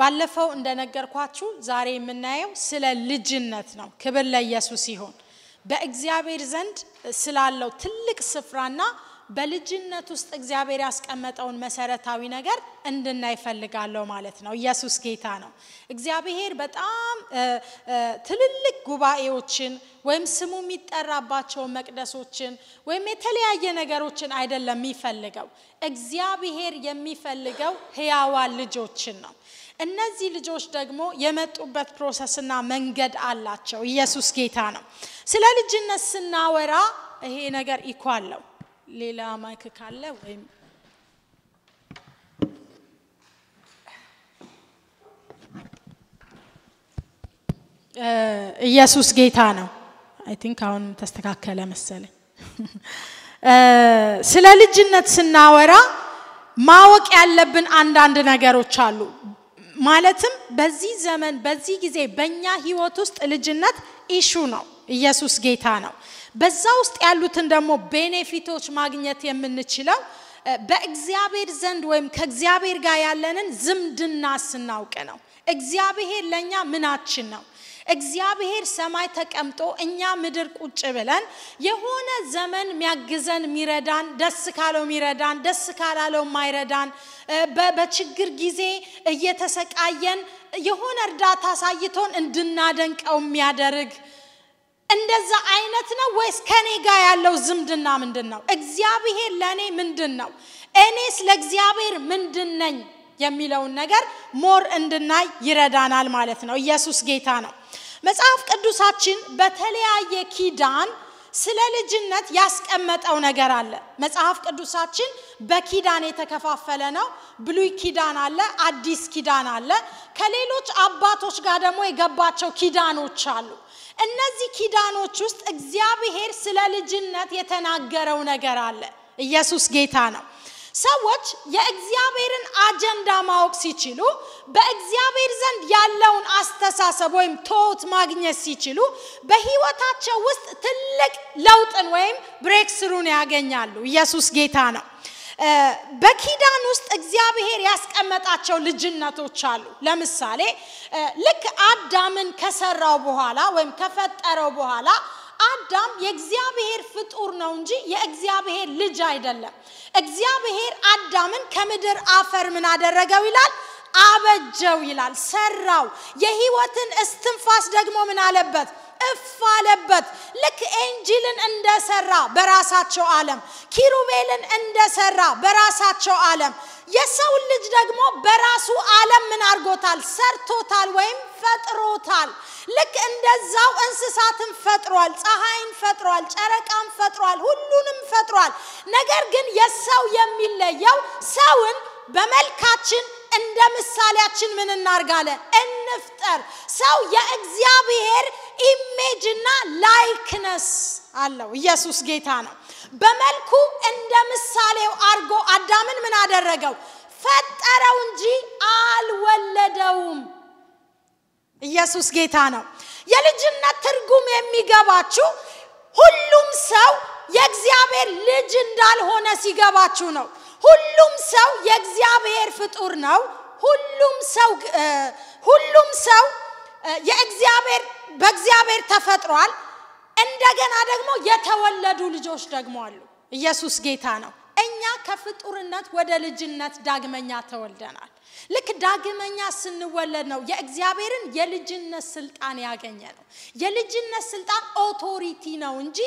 ባለፈው እንደነገርኳችሁ ዛሬ የምናየው ስለ ልጅነት ነው። ክብር ለኢየሱስ ሲሆን በእግዚአብሔር ዘንድ ስላለው ትልቅ ስፍራና በልጅነት ውስጥ እግዚአብሔር ያስቀመጠውን መሰረታዊ ነገር እንድናይ ፈልጋለሁ ማለት ነው። ኢየሱስ ጌታ ነው። እግዚአብሔር በጣም ትልልቅ ጉባኤዎችን ወይም ስሙ የሚጠራባቸውን መቅደሶችን ወይም የተለያየ ነገሮችን አይደለም የሚፈልገው። እግዚአብሔር የሚፈልገው ህያዋን ልጆችን ነው። እነዚህ ልጆች ደግሞ የመጡበት ፕሮሰስና መንገድ አላቸው። ኢየሱስ ጌታ ነው። ስለ ልጅነት ስናወራ ይሄ ነገር ይኳለው ሌላ ማይክ ካለ ወይም ኢየሱስ ጌታ ነው። አይ ቲንክ አሁን ተስተካከለ መሰለኝ። ስለ ልጅነት ስናወራ ማወቅ ያለብን አንዳንድ ነገሮች አሉ። ማለትም በዚህ ዘመን በዚህ ጊዜ በእኛ ህይወት ውስጥ ልጅነት ኢሹ ነው። ኢየሱስ ጌታ ነው። በዛ ውስጥ ያሉትን ደግሞ ቤኔፊቶች ማግኘት የምንችለው በእግዚአብሔር ዘንድ ወይም ከእግዚአብሔር ጋር ያለንን ዝምድና ስናውቅ ነው። እግዚአብሔር ለእኛ ምናችን ነው እግዚአብሔር ሰማይ ተቀምጦ እኛ ምድር ቁጭ ብለን የሆነ ዘመን ሚያግዘን ሚረዳን፣ ደስ ካለው ሚረዳን፣ ደስ ካላለው ማይረዳን፣ በችግር ጊዜ እየተሰቃየን የሆነ እርዳታ አሳይቶን እንድናደንቀው የሚያደርግ እንደዛ አይነት ነው ወይስ ከኔ ጋር ያለው ዝምድና ምንድን ነው? እግዚአብሔር ለእኔ ምንድን ነው? እኔስ ለእግዚአብሔር ምንድን ነኝ የሚለውን ነገር ሞር እንድናይ ይረዳናል ማለት ነው። ኢየሱስ ጌታ ነው። መጽሐፍ ቅዱሳችን በተለያየ ኪዳን ስለ ልጅነት ያስቀመጠው ነገር አለ። መጽሐፍ ቅዱሳችን በኪዳን የተከፋፈለ ነው። ብሉይ ኪዳን አለ፣ አዲስ ኪዳን አለ። ከሌሎች አባቶች ጋር ደግሞ የገባቸው ኪዳኖች አሉ። እነዚህ ኪዳኖች ውስጥ እግዚአብሔር ስለ ልጅነት የተናገረው ነገር አለ። ኢየሱስ ጌታ ነው። ሰዎች የእግዚአብሔርን አጀንዳ ማወቅ ሲችሉ በእግዚአብሔር ዘንድ ያለውን አስተሳሰብ ወይም ቶት ማግኘት ሲችሉ በህይወታቸው ውስጥ ትልቅ ለውጥን ወይም ብሬክስሩን ያገኛሉ ኢየሱስ ጌታ ነው በኪዳን ውስጥ እግዚአብሔር ያስቀመጣቸው ልጅነቶች አሉ ለምሳሌ ልክ አዳምን ከሰራው በኋላ ወይም ከፈጠረው በኋላ አዳም የእግዚአብሔር ፍጡር ነው እንጂ የእግዚአብሔር ልጅ አይደለም እግዚአብሔር አዳምን ከምድር አፈር ምን አደረገው ይላል አበጀው ይላል ሰራው የህይወትን እስትንፋስ ደግሞ ምን አለበት እፍ አለበት። ልክ ኤንጂልን እንደሰራ በራሳቸው ዓለም፣ ኪሩቤልን እንደሰራ በራሳቸው ዓለም፣ የሰው ልጅ ደግሞ በራሱ ዓለም ምን አድርጎታል? ሰርቶታል ወይም ፈጥሮታል። ልክ እንደዛው እንስሳትን ፈጥሯል፣ ፀሐይን ፈጥሯል፣ ጨረቃን ፈጥሯል፣ ሁሉንም ፈጥሯል። ነገር ግን የሰው የሚለየው ሰውን በመልካችን እንደ ምሳሌያችን ምን እናርጋለ? እንፍጠር። ሰው የእግዚአብሔር ኢሜጅና ላይክነስ አለው። ኢየሱስ ጌታ ነው። በመልኩ እንደ ምሳሌው አርጎ አዳምን ምን አደረገው? ፈጠረው እንጂ አልወለደውም። ኢየሱስ ጌታ ነው። የልጅነት ትርጉም የሚገባችሁ ሁሉም ሰው የእግዚአብሔር ልጅ እንዳልሆነ ሲገባችሁ ነው። ሁሉም ሰው የእግዚአብሔር ፍጡር ነው። ሁሉም ሰው ሁሉም ሰው የእግዚአብሔር በእግዚአብሔር ተፈጥሯል። እንደገና ደግሞ የተወለዱ ልጆች ደግሞ አሉ። ኢየሱስ ጌታ ነው። ዳግመኛ ከፍጡርነት ወደ ልጅነት ዳግመኛ ተወልደናል። ልክ ዳግመኛ ስንወለድ ነው የእግዚአብሔርን የልጅነት ስልጣን ያገኘ ነው። የልጅነት ስልጣን ኦቶሪቲ ነው እንጂ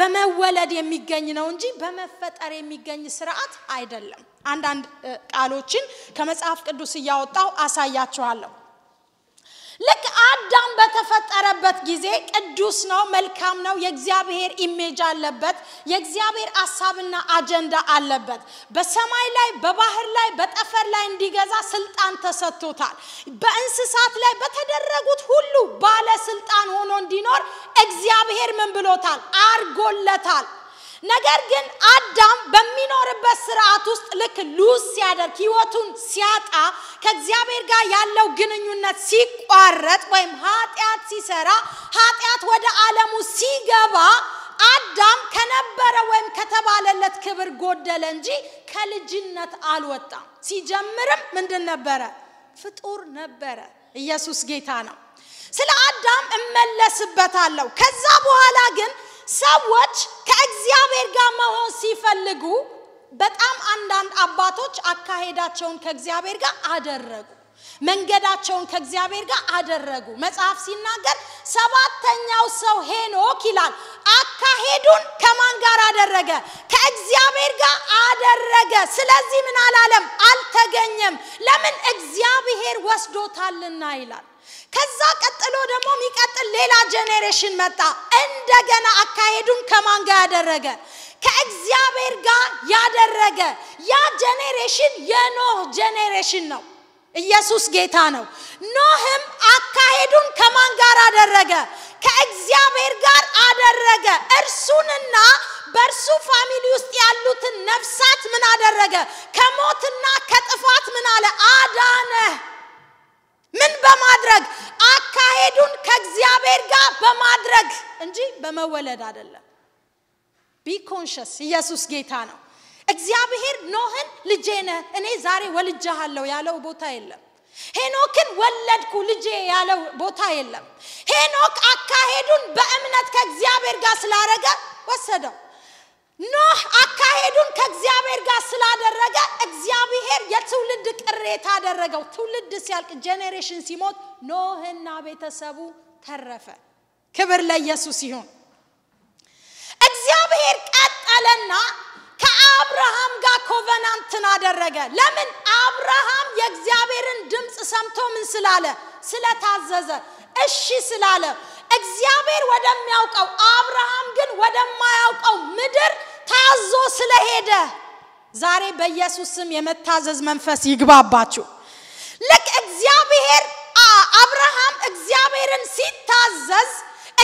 በመወለድ የሚገኝ ነው እንጂ በመፈጠር የሚገኝ ስርዓት አይደለም። አንዳንድ ቃሎችን ከመጽሐፍ ቅዱስ እያወጣው አሳያችኋለሁ። ልክ አዳም በተፈጠረበት ጊዜ ቅዱስ ነው፣ መልካም ነው፣ የእግዚአብሔር ኢሜጅ አለበት፣ የእግዚአብሔር አሳብና አጀንዳ አለበት። በሰማይ ላይ፣ በባህር ላይ፣ በጠፈር ላይ እንዲገዛ ስልጣን ተሰጥቶታል። በእንስሳት ላይ በተደረጉት ሁሉ ባለስልጣን ሆኖ እንዲኖር እግዚአብሔር ምን ብሎታል? አርጎለታል። ነገር ግን አዳም በሚኖርበት ስርዓት ውስጥ ልክ ሉዝ ሲያደርግ ህይወቱን ሲያጣ ከእግዚአብሔር ጋር ያለው ግንኙነት ሲቋረጥ ወይም ኃጢአት ሲሰራ ኃጢአት ወደ ዓለሙ ሲገባ አዳም ከነበረ ወይም ከተባለለት ክብር ጎደለ እንጂ ከልጅነት አልወጣም። ሲጀምርም ምንድን ነበረ? ፍጡር ነበረ። ኢየሱስ ጌታ ነው። ስለ አዳም እመለስበታለሁ። ከዛ በኋላ ግን ሰዎች ከእግዚአብሔር ጋር መሆን ሲፈልጉ በጣም አንዳንድ አባቶች አካሄዳቸውን ከእግዚአብሔር ጋር አደረጉ። መንገዳቸውን ከእግዚአብሔር ጋር አደረጉ። መጽሐፍ ሲናገር ሰባተኛው ሰው ሄኖክ ይላል። አካሄዱን ከማን ጋር አደረገ? ከእግዚአብሔር ጋር አደረገ። ስለዚህ ምን አላለም? አልተገኘም። ለምን? እግዚአብሔር ወስዶታልና ይላል። ከዛ ቀጥሎ ደግሞ የሚቀጥል ሌላ ጄኔሬሽን መጣ። እንደገና አካሄዱን ከማን ጋር ያደረገ? ከእግዚአብሔር ጋር ያደረገ። ያ ጄኔሬሽን የኖህ ጄኔሬሽን ነው። ኢየሱስ ጌታ ነው። ኖህም አካሄዱን ከማን ጋር አደረገ? ከእግዚአብሔር ጋር አደረገ። እርሱንና በእርሱ ፋሚሊ ውስጥ ያሉትን ነፍሳት ምን አደረገ? ከሞትና ከጥፋት ምን አለ? አዳነ። ምን በማድረግ አካሄዱን ከእግዚአብሔር ጋር በማድረግ እንጂ በመወለድ አይደለም። ቢ ኮንሽስ ኢየሱስ ጌታ ነው። እግዚአብሔር ኖህን ልጄ ነህ እኔ ዛሬ ወልጄሃለሁ ያለው ቦታ የለም። ሄኖክን ወለድኩ ልጄ ያለው ቦታ የለም። ሄኖክ አካሄዱን በእምነት ከእግዚአብሔር ጋር ስላረገ ወሰደው። ኖህ አካሄዱን ከእግዚአብሔር ጋር ስላደረገ እግዚአብሔር የትውልድ ቅሬታ አደረገው። ትውልድ ሲያልቅ ጄኔሬሽን ሲሞት ኖህና ቤተሰቡ ተረፈ። ክብር ለኢየሱስ ይሁን። እግዚአብሔር ቀጠለና ከአብርሃም ጋር ኮቨናንትን አደረገ። ለምን? አብርሃም የእግዚአብሔርን ድምፅ ሰምቶ ምን ስላለ? ስለታዘዘ፣ እሺ ስላለ። እግዚአብሔር ወደሚያውቀው አብርሃም ግን ወደማያውቀው ምድር ታዞ ስለሄደ ዛሬ በኢየሱስ ስም የመታዘዝ መንፈስ ይግባባችሁ። ልክ እግዚአብሔር አብርሃም እግዚአብሔርን ሲታዘዝ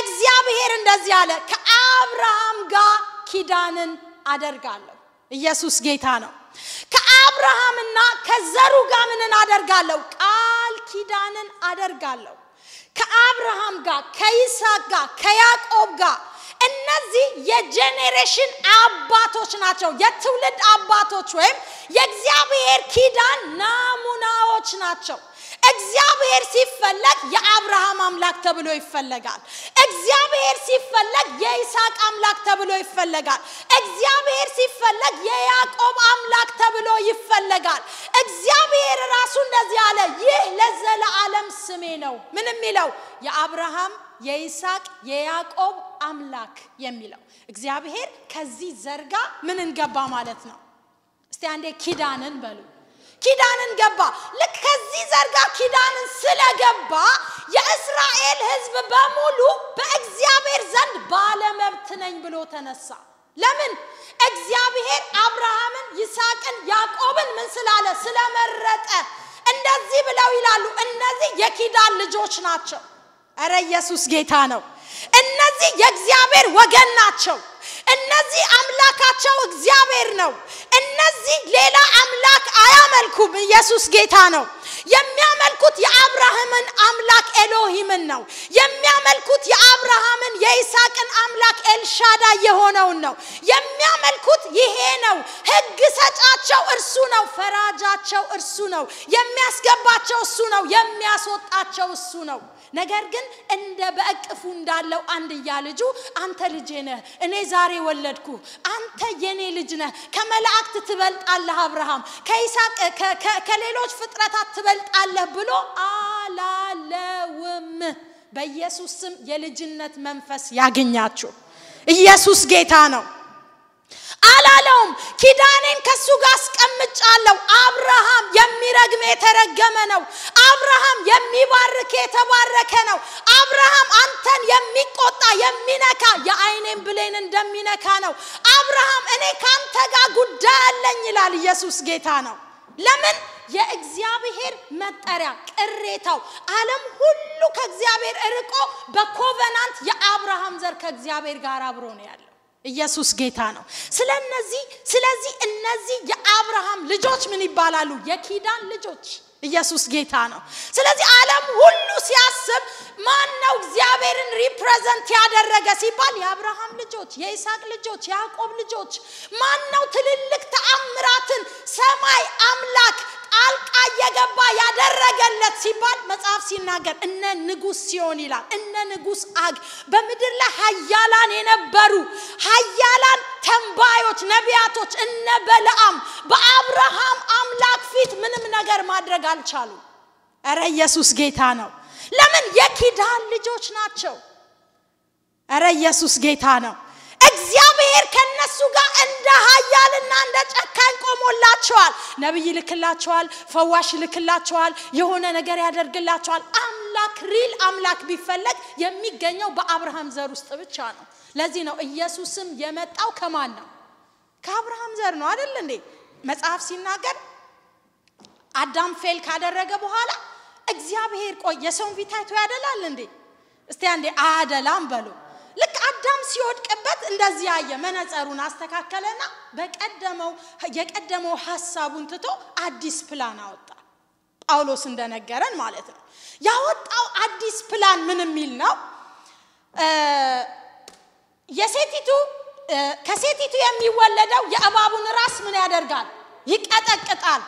እግዚአብሔር እንደዚህ አለ፣ ከአብርሃም ጋር ኪዳንን አደርጋለሁ። ኢየሱስ ጌታ ነው። ከአብርሃምና ከዘሩ ጋር ምንን አደርጋለሁ? ቃል ኪዳንን አደርጋለሁ። ከአብርሃም ጋር ከይስሐቅ ጋር ከያዕቆብ ጋር እነዚህ የጄኔሬሽን አባቶች ናቸው የትውልድ አባቶች ወይም የእግዚአብሔር ኪዳን ናሙናዎች ናቸው እግዚአብሔር ሲፈለግ የአብርሃም አምላክ ተብሎ ይፈለጋል እግዚአብሔር ሲፈለግ የይስሐቅ አምላክ ተብሎ ይፈለጋል እግዚአብሔር ሲፈለግ የያዕቆብ አምላክ ተብሎ ይፈለጋል እግዚአብሔር ራሱ እንደዚህ አለ ይህ ለዘለዓለም ስሜ ነው ምን የሚለው የአብርሃም የይስሐቅ የያዕቆብ አምላክ የሚለው እግዚአብሔር ከዚህ ዘርጋ ምን እንገባ ማለት ነው እስቲ አንዴ ኪዳንን በሉ ኪዳንን ገባ ልክ ከዚህ ዘርጋ ኪዳንን ስለገባ የእስራኤል ህዝብ በሙሉ በእግዚአብሔር ዘንድ ባለመብት ነኝ ብሎ ተነሳ ለምን እግዚአብሔር አብርሃምን ይስቅን፣ ያዕቆብን ምን ስላለ ስለመረጠ እንደዚህ ብለው ይላሉ እነዚህ የኪዳን ልጆች ናቸው እረ ኢየሱስ ጌታ ነው። እነዚህ የእግዚአብሔር ወገን ናቸው። እነዚህ አምላካቸው እግዚአብሔር ነው። እነዚህ ሌላ አምላክ አያመልኩም። ኢየሱስ ጌታ ነው። የሚያመልኩት የአብርሃምን አምላክ ኤሎሂምን ነው። የሚያመልኩት የአብርሃምን የይስሐቅን አምላክ ኤልሻዳ የሆነውን ነው። የሚያመልኩት ይሄ ነው። ህግ ሰጫቸው እርሱ ነው። ፈራጃቸው እርሱ ነው። የሚያስገባቸው እሱ ነው። የሚያስወጣቸው እሱ ነው። ነገር ግን እንደ በእቅፉ እንዳለው አንድያ ልጁ አንተ ልጄ ነህ፣ እኔ ዛሬ ወለድኩ፣ አንተ የኔ ልጅ ነህ፣ ከመላእክት ትበልጣለህ አብርሃም፣ ከይስሐቅ ከሌሎች ፍጥረታት ትበልጣለህ ብሎ አላለውም። በኢየሱስ ስም የልጅነት መንፈስ ያገኛችሁ። ኢየሱስ ጌታ ነው። አላለውም። ኪዳኔን ከሱ ጋር አስቀምጫለሁ። አብርሃም የሚረግም የተረገመ ነው። አብርሃም የሚባርክ የተባረከ ነው። አብርሃም አንተን የሚቆጣ የሚነካ የአይኔን ብሌን እንደሚነካ ነው። አብርሃም እኔ ከአንተ ጋር ጉዳይ አለኝ ይላል ኢየሱስ ጌታ ነው። ለምን የእግዚአብሔር መጠሪያ ቅሬታው ዓለም ሁሉ ከእግዚአብሔር እርቆ በኮቨናንት የአብርሃም ዘር ከእግዚአብሔር ጋር አብሮ ነው ያለ ኢየሱስ ጌታ ነው። ስለነዚህ ስለዚህ እነዚህ የአብርሃም ልጆች ምን ይባላሉ? የኪዳን ልጆች። ኢየሱስ ጌታ ነው። ስለዚህ ዓለም ሁሉ ሲያስብ ማን ነው እግዚአብሔርን ሪፕሬዘንት ያደረገ ሲባል የአብርሃም ልጆች፣ የይስሐቅ ልጆች፣ የያዕቆብ ልጆች። ማን ነው ትልልቅ ተአምራትን ሰማይ አምላክ ጣልቃ እየገባ ያደረገለት ሲባል መጽሐፍ ሲናገር እነ ንጉስ ሲሆን ይላል እነ ንጉስ አግ በምድር ላይ ሀያላን የነበሩ ሀያላን ተንባዮች ነቢያቶች እነ በለአም በአብርሃም አምላክ ፊት ምንም ነገር ማድረግ አልቻሉ እረ ኢየሱስ ጌታ ነው ለምን የኪዳን ልጆች ናቸው እረ ኢየሱስ ጌታ ነው እግዚአብሔር ከነሱ ጋር እንደ ሀያልና እንደ ጨካኝ ቆሞላቸዋል። ነብይ ይልክላቸዋል፣ ፈዋሽ ይልክላቸዋል፣ የሆነ ነገር ያደርግላቸዋል። አምላክ ሪል አምላክ ቢፈለግ የሚገኘው በአብርሃም ዘር ውስጥ ብቻ ነው። ለዚህ ነው ኢየሱስም የመጣው ከማን ነው? ከአብርሃም ዘር ነው አደል እንዴ? መጽሐፍ ሲናገር አዳም ፌል ካደረገ በኋላ እግዚአብሔር ቆይ የሰውን ፊት አይቶ ያደላል እንዴ? እስቲ አንዴ አደላም በሉ። ልክ አዳም ሲወድቅበት እንደዚህ ያየ መነጸሩን አስተካከለና በቀደመው የቀደመው ሀሳቡን ትቶ አዲስ ፕላን አወጣ። ጳውሎስ እንደነገረን ማለት ነው። ያወጣው አዲስ ፕላን ምን የሚል ነው? የሴቲቱ ከሴቲቱ የሚወለደው የእባቡን ራስ ምን ያደርጋል? ይቀጠቅጣል።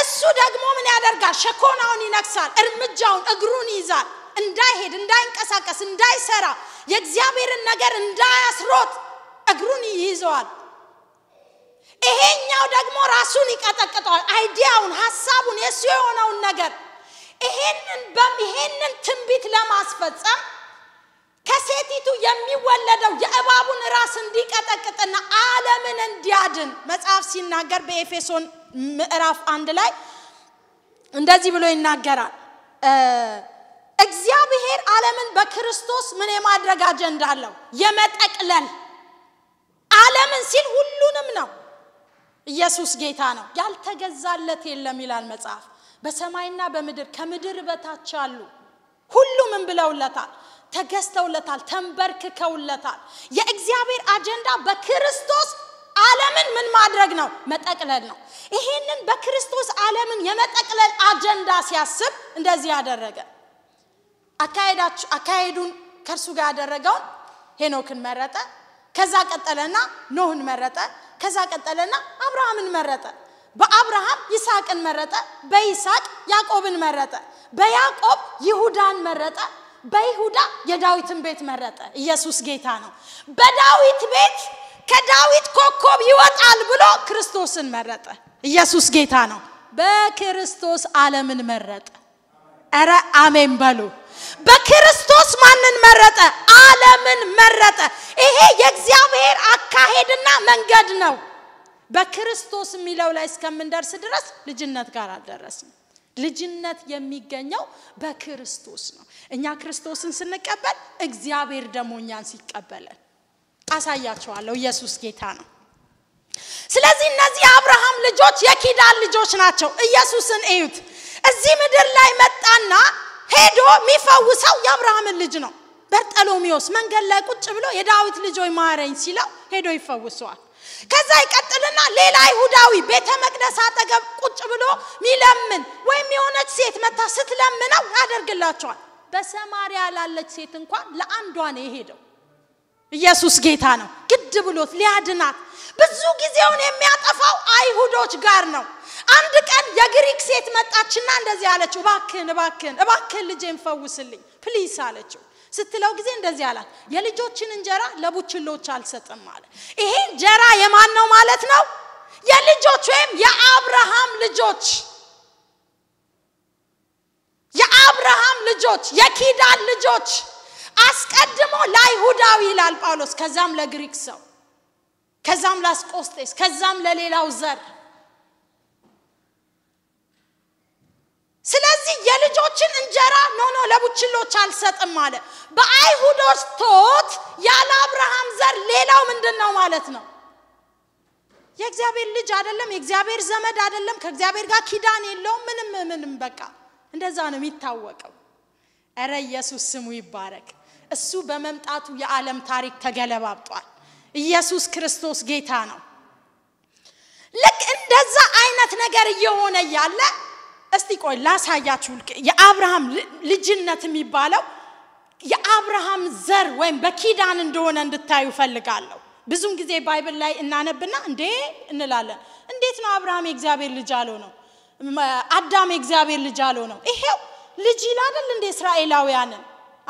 እሱ ደግሞ ምን ያደርጋል? ሸኮናውን ይነክሳል። እርምጃውን እግሩን ይይዛል። እንዳይሄድ፣ እንዳይንቀሳቀስ፣ እንዳይሰራ የእግዚአብሔርን ነገር እንዳያስሮት እግሩን ይይዘዋል። ይሄኛው ደግሞ ራሱን ይቀጠቅጠዋል። አይዲያውን፣ ሀሳቡን፣ የእሱ የሆነውን ነገር ይሄንን ይሄንን ትንቢት ለማስፈጸም ከሴቲቱ የሚወለደው የእባቡን ራስ እንዲቀጠቅጥና ዓለምን እንዲያድን መጽሐፍ ሲናገር በኤፌሶን ምዕራፍ አንድ ላይ እንደዚህ ብሎ ይናገራል። እግዚአብሔር ዓለምን በክርስቶስ ምን የማድረግ አጀንዳ አለው? የመጠቅለል ዓለምን ሲል ሁሉንም ነው። ኢየሱስ ጌታ ነው፣ ያልተገዛለት የለም ይላል መጽሐፍ። በሰማይና በምድር ከምድር በታች አሉ ሁሉ ምን ብለውለታል? ተገዝተውለታል፣ ተንበርክከውለታል። የእግዚአብሔር አጀንዳ በክርስቶስ ዓለምን ምን ማድረግ ነው? መጠቅለል ነው። ይሄንን በክርስቶስ ዓለምን የመጠቅለል አጀንዳ ሲያስብ እንደዚህ ያደረገ አካሄዳችሁ አካሄዱን ከእርሱ ጋር ያደረገውን ሄኖክን መረጠ። ከዛ ቀጠለና ኖህን መረጠ። ከዛ ቀጠለና አብርሃምን መረጠ። በአብርሃም ይስቅን መረጠ። በይስቅ ያዕቆብን መረጠ። በያዕቆብ ይሁዳን መረጠ። በይሁዳ የዳዊትን ቤት መረጠ። ኢየሱስ ጌታ ነው። በዳዊት ቤት ከዳዊት ኮኮብ ይወጣል ብሎ ክርስቶስን መረጠ። ኢየሱስ ጌታ ነው። በክርስቶስ ዓለምን መረጠ። እረ አሜን በሉ። በክርስቶስ ማንን መረጠ? አለምን መረጠ። ይሄ የእግዚአብሔር አካሄድና መንገድ ነው። በክርስቶስ የሚለው ላይ እስከምንደርስ ድረስ ልጅነት ጋር አልደረስም። ልጅነት የሚገኘው በክርስቶስ ነው። እኛ ክርስቶስን ስንቀበል እግዚአብሔር ደግሞ እኛን ሲቀበለን አሳያቸዋለሁ። ኢየሱስ ጌታ ነው። ስለዚህ እነዚህ የአብርሃም ልጆች የኪዳን ልጆች ናቸው። ኢየሱስን እዩት። እዚህ ምድር ላይ መጣና ሄዶ የሚፈውሰው የአብርሃምን ልጅ ነው በርጠሎሜዎስ መንገድ ላይ ቁጭ ብሎ የዳዊት ልጅ ወይ ማረኝ ሲለው ሄዶ ይፈውሰዋል ከዛ ይቀጥልና ሌላ ይሁዳዊ ቤተ መቅደስ አጠገብ ቁጭ ብሎ ሚለምን ወይም የሆነች ሴት መታ ስትለምነው ያደርግላቸዋል በሰማሪያ ላለች ሴት እንኳን ለአንዷ ነው የሄደው ኢየሱስ ጌታ ነው። ግድ ብሎት ሊያድናት ብዙ ጊዜውን የሚያጠፋው አይሁዶች ጋር ነው። አንድ ቀን የግሪክ ሴት መጣችና እንደዚህ አለችው፣ እባክን፣ እባክን እባክን ልጄን ፈውስልኝ ፕሊስ አለችው። ስትለው ጊዜ እንደዚህ አላት፣ የልጆችን እንጀራ ለቡችሎች አልሰጥም አለ። ይሄ እንጀራ የማን ነው ማለት ነው? የልጆች ወይም የአብርሃም ልጆች የአብርሃም ልጆች የኪዳን ልጆች አስቀድሞ ለአይሁዳዊ ይላል ጳውሎስ፣ ከዛም ለግሪክ ሰው፣ ከዛም ላስቆስጤስ ከዛም ለሌላው ዘር። ስለዚህ የልጆችን እንጀራ ኖ ኖ ለቡችሎች አልሰጥም አለ። በአይሁዶች ቶት ያለ አብርሃም ዘር ሌላው ምንድን ነው ማለት ነው? የእግዚአብሔር ልጅ አይደለም፣ የእግዚአብሔር ዘመድ አይደለም፣ ከእግዚአብሔር ጋር ኪዳን የለውም። ምንም ምንም በቃ እንደዛ ነው የሚታወቀው። እረ ኢየሱስ ስሙ ይባረክ። እሱ በመምጣቱ የዓለም ታሪክ ተገለባብጧል። ኢየሱስ ክርስቶስ ጌታ ነው። ልክ እንደዛ አይነት ነገር እየሆነ እያለ እስቲ ቆይ ላሳያችሁ። የአብርሃም ልጅነት የሚባለው የአብርሃም ዘር ወይም በኪዳን እንደሆነ እንድታዩ ፈልጋለሁ። ብዙን ጊዜ ባይብል ላይ እናነብና እንዴ እንላለን። እንዴት ነው አብርሃም የእግዚአብሔር ልጅ አለው ነው? አዳም የእግዚአብሔር ልጅ አለው ነው? ይሄው ልጅ ይላል እንደ እስራኤላውያንን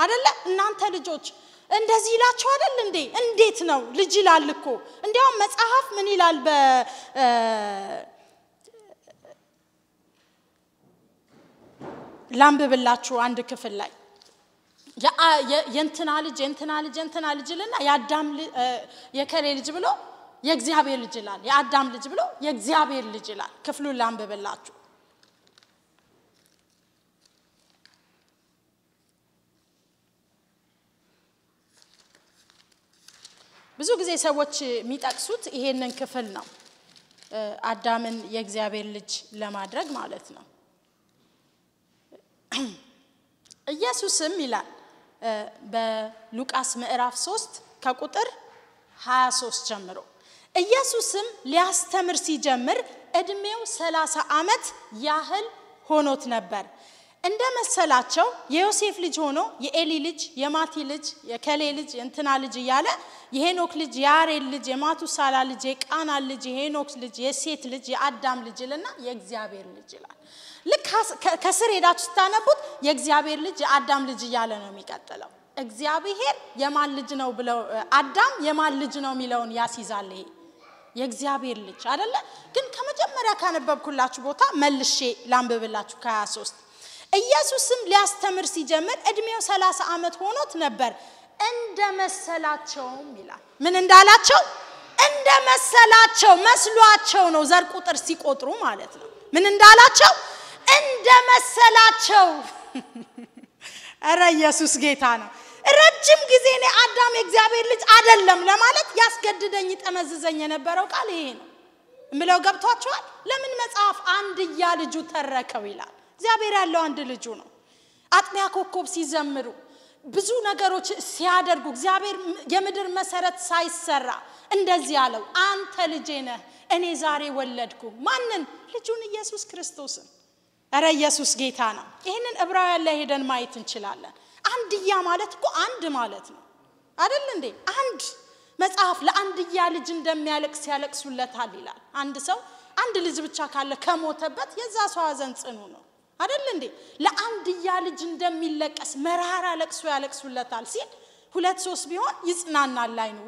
አደለ? እናንተ ልጆች እንደዚህ ይላችሁ አደል እንዴ? እንዴት ነው ልጅ ይላል እኮ። እንዲያውም መጽሐፍ ምን ይላል በ ላንብብላችሁ አንድ ክፍል ላይ የእንትና ልጅ የእንትና ልጅ የእንትና ልጅ ልና የአዳም የከሌ ልጅ ብሎ የእግዚአብሔር ልጅ ይላል። የአዳም ልጅ ብሎ የእግዚአብሔር ልጅ ይላል። ክፍሉን ላንብብላችሁ። ብዙ ጊዜ ሰዎች የሚጠቅሱት ይሄንን ክፍል ነው አዳምን የእግዚአብሔር ልጅ ለማድረግ ማለት ነው ኢየሱስም ይላል በሉቃስ ምዕራፍ 3 ከቁጥር 23 ጀምሮ ኢየሱስም ሊያስተምር ሲጀምር እድሜው 30 ዓመት ያህል ሆኖት ነበር እንደ መሰላቸው የዮሴፍ ልጅ ሆኖ የኤሊ ልጅ የማቲ ልጅ የከሌ ልጅ የእንትና ልጅ እያለ የሄኖክ ልጅ የአሬ ልጅ የማቱሳላ ልጅ የቃና ልጅ የሄኖክ ልጅ የሴት ልጅ የአዳም ልጅ ልና የእግዚአብሔር ልጅ ይላል ልክ ከስር ሄዳችሁ ስታነቡት የእግዚአብሔር ልጅ የአዳም ልጅ እያለ ነው የሚቀጥለው እግዚአብሔር የማን ልጅ ነው ብለው አዳም የማን ልጅ ነው የሚለውን ያስይዛል ይሄ የእግዚአብሔር ልጅ አደለ ግን ከመጀመሪያ ካነበብኩላችሁ ቦታ መልሼ ላንብብላችሁ ከ23 ኢየሱስም ሊያስተምር ሲጀምር እድሜው ሰላሳ ዓመት ሆኖት ነበር እንደ መሰላቸውም ይላል ምን እንዳላቸው እንደ መሰላቸው መስሏቸው ነው ዘር ቁጥር ሲቆጥሩ ማለት ነው ምን እንዳላቸው እንደ መሰላቸው እረ ኢየሱስ ጌታ ነው ረጅም ጊዜ እኔ አዳም የእግዚአብሔር ልጅ አደለም ለማለት ያስገድደኝ ጠመዝዘኝ የነበረው ቃል ይሄ ነው ምለው ገብቷቸዋል ለምን መጽሐፍ አንድያ ልጁ ተረከው ይላል እግዚአብሔር ያለው አንድ ልጁ ነው። አጥቢያ ኮከብ ሲዘምሩ ብዙ ነገሮች ሲያደርጉ እግዚአብሔር የምድር መሰረት ሳይሰራ እንደዚህ አለው፣ አንተ ልጄ ነህ፣ እኔ ዛሬ ወለድኩ። ማንን? ልጁን ኢየሱስ ክርስቶስን። እረ ኢየሱስ ጌታ ነው። ይህንን እብራውያን ላይ ሄደን ማየት እንችላለን። አንድያ ማለት እኮ አንድ ማለት ነው አደል እንዴ? አንድ መጽሐፍ ለአንድያ ልጅ እንደሚያለቅስ ያለቅሱለታል ይላል። አንድ ሰው አንድ ልጅ ብቻ ካለ ከሞተበት የዛ ሰው አዘን ጽኑ ነው። አደል እንዴ? ለአንድያ ልጅ እንደሚለቀስ መራራ ለቅሶ ያለቅሱለታል ሲል ሁለት ሶስት ቢሆን ይጽናናል። አይኑ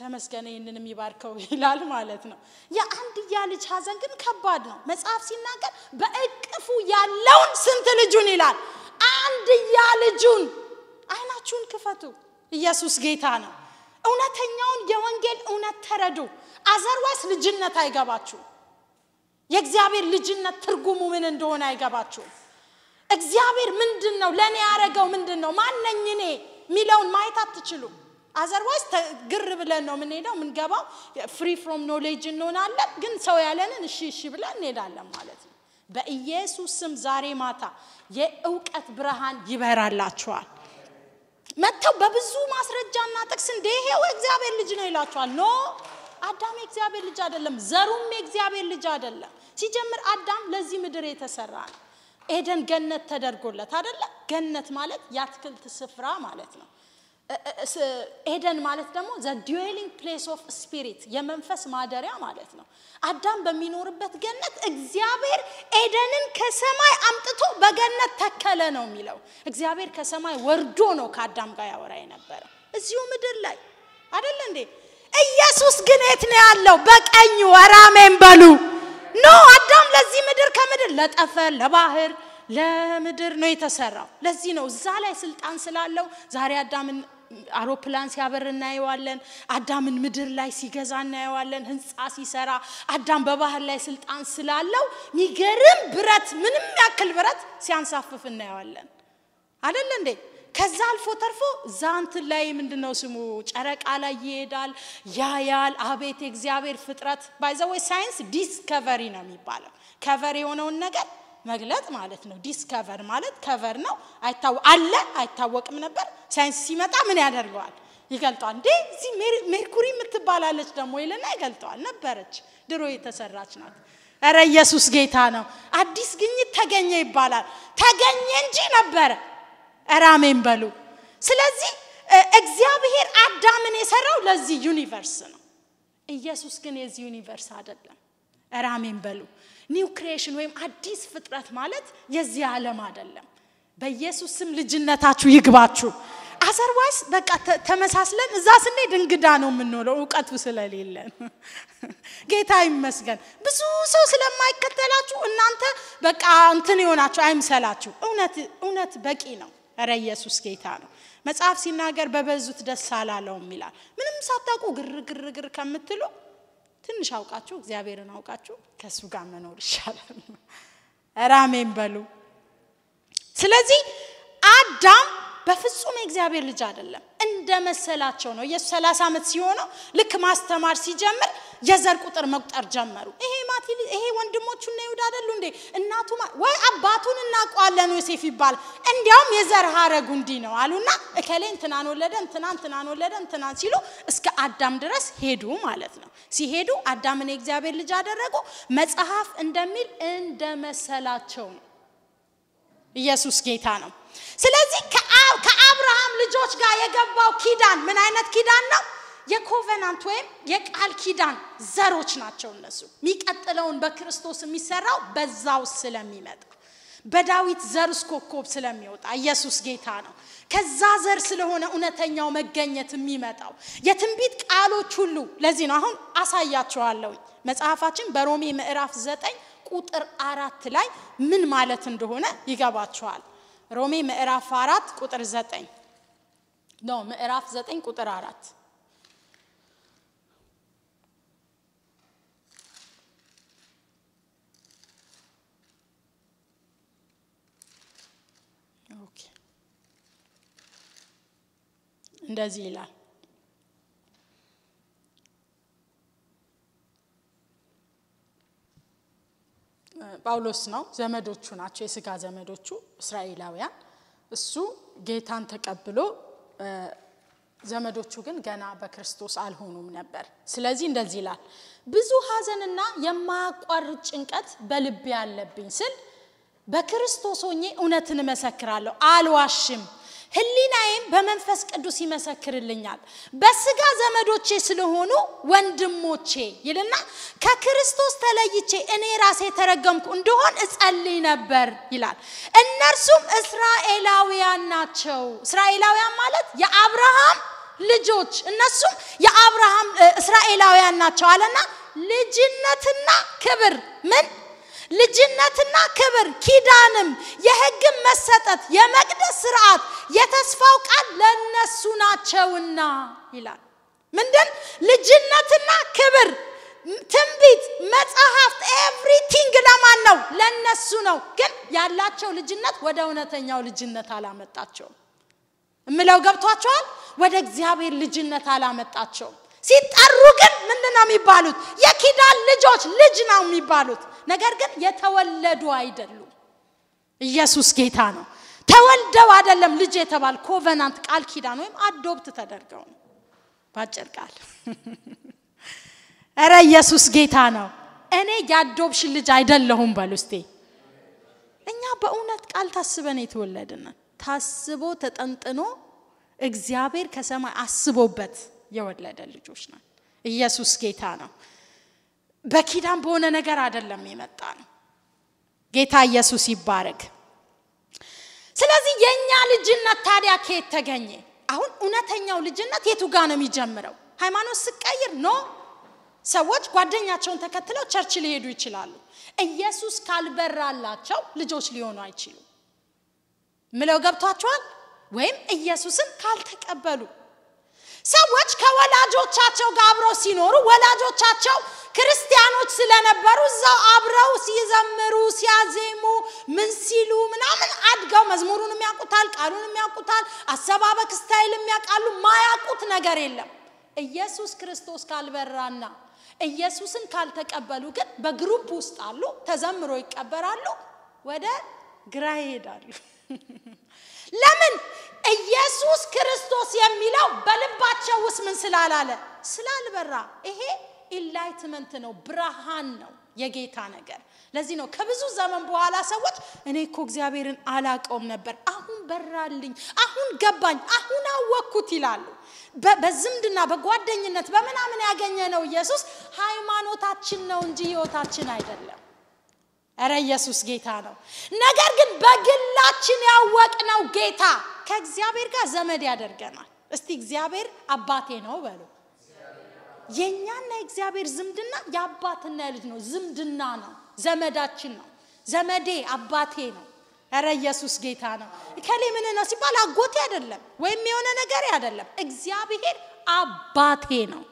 ተመስገነ ይህንንም ይባርከው ይላል ማለት ነው። የአንድያ ልጅ ሀዘን ግን ከባድ ነው። መጽሐፍ ሲናገር በእቅፉ ያለውን ስንት ልጁን ይላል፣ አንድያ ልጁን። አይናችሁን ክፈቱ። ኢየሱስ ጌታ ነው። እውነተኛውን የወንጌል እውነት ተረዱ። አዘርዋስ ልጅነት አይገባችሁም? የእግዚአብሔር ልጅነት ትርጉሙ ምን እንደሆነ አይገባችሁም እግዚአብሔር ምንድን ነው ለእኔ ያደረገው ምንድን ነው ማነኝ እኔ የሚለውን ማየት አትችሉም አዘርዋይስ ግር ብለን ነው የምንሄደው የምንገባው ፍሪ ፍሮም ኖሌጅ እንሆናለን ግን ሰው ያለንን እሺ እሺ ብለን እንሄዳለን ማለት ነው በኢየሱስ ስም ዛሬ ማታ የእውቀት ብርሃን ይበራላችኋል መጥተው በብዙ ማስረጃና ጥቅስ እንደ ይሄው እግዚአብሔር ልጅ ነው ይላችኋል ኖ አዳም የእግዚአብሔር ልጅ አይደለም፣ ዘሩም የእግዚአብሔር ልጅ አይደለም። ሲጀምር አዳም ለዚህ ምድር የተሰራ ነው። ኤደን ገነት ተደርጎለት አይደለ? ገነት ማለት የአትክልት ስፍራ ማለት ነው። ኤደን ማለት ደግሞ ዘ ዲዌሊንግ ፕሌስ ኦፍ ስፒሪት የመንፈስ ማደሪያ ማለት ነው። አዳም በሚኖርበት ገነት እግዚአብሔር ኤደንን ከሰማይ አምጥቶ በገነት ተከለ ነው የሚለው። እግዚአብሔር ከሰማይ ወርዶ ነው ከአዳም ጋር ያወራ የነበረ እዚሁ ምድር ላይ አይደለ እንዴ? ኢየሱስ ግን የት ነው ያለው? በቀኙ። ኧረ አሜን በሉ። ኖ አዳም ለዚህ ምድር ከምድር ለጠፈር ለባህር ለምድር ነው የተሰራው። ለዚህ ነው እዛ ላይ ስልጣን ስላለው ዛሬ አዳምን አውሮፕላን ሲያበር እናየዋለን። አዳምን ምድር ላይ ሲገዛ እናየዋለን። ህንፃ ሲሰራ አዳም በባህር ላይ ስልጣን ስላለው ሚገርም ብረት፣ ምንም ያክል ብረት ሲያንሳፍፍ እናየዋለን። አይደለ እንዴ? ከዛ አልፎ ተርፎ ዛንትን ላይ ምንድን ነው ስሙ ጨረቃ ላይ ይሄዳል፣ ያያል። አቤት የእግዚአብሔር ፍጥረት ባይዘወይ ሳይንስ ዲስከቨሪ ነው የሚባለው። ከቨር የሆነውን ነገር መግለጥ ማለት ነው። ዲስከቨር ማለት ከቨር ነው። አለ አይታወቅም ነበር። ሳይንስ ሲመጣ ምን ያደርገዋል? ይገልጠዋል። እንዴ እዚህ ሜርኩሪ የምትባላለች ደግሞ ይልና ይገልጠዋል። ነበረች፣ ድሮ የተሰራች ናት። እረ ኢየሱስ ጌታ ነው። አዲስ ግኝት ተገኘ ይባላል። ተገኘ እንጂ ነበረ ራሜን በሉ። ስለዚህ እግዚአብሔር አዳምን የሰራው ለዚህ ዩኒቨርስ ነው። ኢየሱስ ግን የዚህ ዩኒቨርስ አይደለም። ራሜን በሉ። ኒው ክሪኤሽን ወይም አዲስ ፍጥረት ማለት የዚህ ዓለም አይደለም። በኢየሱስም ልጅነታችሁ ይግባችሁ። አዘርዋይስ በቃ ተመሳስለን እዛ ስንሄድ እንግዳ ነው የምንውለው እውቀቱ ስለሌለን። ጌታ ይመስገን። ብዙ ሰው ስለማይከተላችሁ እናንተ በቃ እንትን የሆናችሁ አይምሰላችሁ። እውነት በቂ ነው። እረ ኢየሱስ ጌታ ነው። መጽሐፍ ሲናገር በበዙት ደስ አላለውም ይላል። ምንም ሳታውቁ ግር ግር ግር ከምትሉ ትንሽ አውቃችሁ እግዚአብሔርን አውቃችሁ ከእሱ ጋር መኖር ይሻላል። ራሜን በሉ። ስለዚህ አዳም በፍጹም የእግዚአብሔር ልጅ አይደለም እንደ መሰላቸው ነው ኢየሱስ 30 ዓመት ሲሆነው ልክ ማስተማር ሲጀምር የዘር ቁጥር መቁጠር ጀመሩ ይሄ ማቲ ይሄ እና ይሁዳ አይደሉ እንዴ እናቱ ወይ አባቱን እናውቀዋለን ዮሴፍ ይባል እንዲያውም የዘር ሀረጉ እንዲህ ነው አሉና እከሌ እንትናን ወለደ እንትና እንትናን ወለደ እንትናን ሲሉ እስከ አዳም ድረስ ሄዱ ማለት ነው ሲሄዱ አዳምን የእግዚአብሔር ልጅ አደረጉ መጽሐፍ እንደሚል እንደ መሰላቸው ነው ኢየሱስ ጌታ ነው ስለዚህ ከአብርሃም ልጆች ጋር የገባው ኪዳን ምን አይነት ኪዳን ነው የኮቨናንት ወይም የቃል ኪዳን ዘሮች ናቸው እነሱ የሚቀጥለውን በክርስቶስ የሚሰራው በዛው ስለሚመጣ በዳዊት ዘር ውስጥ ኮከብ ስለሚወጣ ኢየሱስ ጌታ ነው ከዛ ዘር ስለሆነ እውነተኛው መገኘት የሚመጣው የትንቢት ቃሎች ሁሉ ለዚህ ነው አሁን አሳያችኋለሁ መጽሐፋችን በሮሜ ምዕራፍ ዘጠኝ ቁጥር አራት ላይ ምን ማለት እንደሆነ ይገባቸዋል ሮሜ ምዕራፍ አራት ቁጥር ዘጠኝ ነው ምዕራፍ ዘጠኝ ቁጥር አራት እንደዚህ ይላል ጳውሎስ ነው። ዘመዶቹ ናቸው የስጋ ዘመዶቹ እስራኤላውያን። እሱ ጌታን ተቀብሎ ዘመዶቹ ግን ገና በክርስቶስ አልሆኑም ነበር። ስለዚህ እንደዚህ ይላል፣ ብዙ ሐዘንና የማያቋርጥ ጭንቀት በልቤ ያለብኝ ስል በክርስቶስ ሆኜ እውነትን እመሰክራለሁ፣ አልዋሽም ህሊናዬም በመንፈስ ቅዱስ ይመሰክርልኛል፣ በስጋ ዘመዶቼ ስለሆኑ ወንድሞቼ ይልና ከክርስቶስ ተለይቼ እኔ ራሴ የተረገምኩ እንደሆን እጸልይ ነበር ይላል። እነርሱም እስራኤላውያን ናቸው። እስራኤላውያን ማለት የአብርሃም ልጆች፣ እነሱም የአብርሃም እስራኤላውያን ናቸው አለና ልጅነትና ክብር ምን ልጅነትና ክብር፣ ኪዳንም፣ የሕግም መሰጠት፣ የመቅደስ ስርዓት፣ የተስፋው ቃል ለነሱ ናቸውና ይላል። ምንድን ልጅነትና ክብር፣ ትንቢት፣ መጽሐፍት ኤቭሪቲንግ ለማን ነው? ለእነሱ ነው። ግን ያላቸው ልጅነት ወደ እውነተኛው ልጅነት አላመጣቸውም። እምለው ገብቷቸዋል። ወደ እግዚአብሔር ልጅነት አላመጣቸውም። ሲጠሩ ግን ምንድነው የሚባሉት? የኪዳን ልጆች ልጅ ነው የሚባሉት። ነገር ግን የተወለዱ አይደሉም። ኢየሱስ ጌታ ነው። ተወልደው አይደለም ልጅ የተባል ኮቨናንት ቃል ኪዳን ወይም አዶብት ተደርገው ባጭር ቃል እረ ኢየሱስ ጌታ ነው። እኔ የአዶፕሽን ልጅ አይደለሁም በሉ እኛ በእውነት ቃል ታስበን የተወለድን ታስቦ ተጠንጥኖ እግዚአብሔር ከሰማይ አስቦበት የወለደ ልጆች ነን። ኢየሱስ ጌታ ነው። በኪዳን በሆነ ነገር አይደለም የመጣ ነው። ጌታ ኢየሱስ ይባረግ። ስለዚህ የእኛ ልጅነት ታዲያ ከየት ተገኘ? አሁን እውነተኛው ልጅነት የቱ ጋ ነው የሚጀምረው? ሃይማኖት ስቀይር ኖ ሰዎች ጓደኛቸውን ተከትለው ቸርች ሊሄዱ ይችላሉ። ኢየሱስ ካልበራላቸው ልጆች ሊሆኑ አይችሉም። ምለው ገብቷቸዋል። ወይም ኢየሱስን ካልተቀበሉ ሰዎች ከወላጆቻቸው ጋር አብረው ሲኖሩ ወላጆቻቸው ክርስቲያኖች ስለነበሩ እዛው አብረው ሲዘምሩ ሲያዜሙ ምን ሲሉ ምናምን አድገው መዝሙሩን ያውቁታል፣ ቃሉን ያውቁታል፣ አሰባበክ ስታይል የሚያውቃሉ ማያውቁት ነገር የለም። ኢየሱስ ክርስቶስ ካልበራና ኢየሱስን ካልተቀበሉ ግን በግሩፕ ውስጥ አሉ፣ ተዘምሮ ይቀበራሉ፣ ወደ ግራ ይሄዳሉ። ለምን ኢየሱስ ክርስቶስ የሚለው በልባቸው ውስጥ ምን ስላላለ ስላልበራ ይሄ ኢላይትመንት ነው ብርሃን ነው የጌታ ነገር ለዚህ ነው ከብዙ ዘመን በኋላ ሰዎች እኔ እኮ እግዚአብሔርን አላቀውም ነበር አሁን በራልኝ አሁን ገባኝ አሁን አወቅኩት ይላሉ በዝምድና በጓደኝነት በምናምን ያገኘ ነው ኢየሱስ ሃይማኖታችን ነው እንጂ ህይወታችን አይደለም እረ ኢየሱስ ጌታ ነው ነገር ግን በግላችን ያወቅነው ጌታ ከእግዚአብሔር ጋር ዘመድ ያደርገናል እስቲ እግዚአብሔር አባቴ ነው በሉ የእኛና የእግዚአብሔር ዝምድና የአባትና የልጅ ነው ዝምድና ነው ዘመዳችን ነው ዘመዴ አባቴ ነው ረ ኢየሱስ ጌታ ነው እከሌ ምን ነው ሲባል አጎቴ አይደለም ወይም የሆነ ነገር አይደለም እግዚአብሔር አባቴ ነው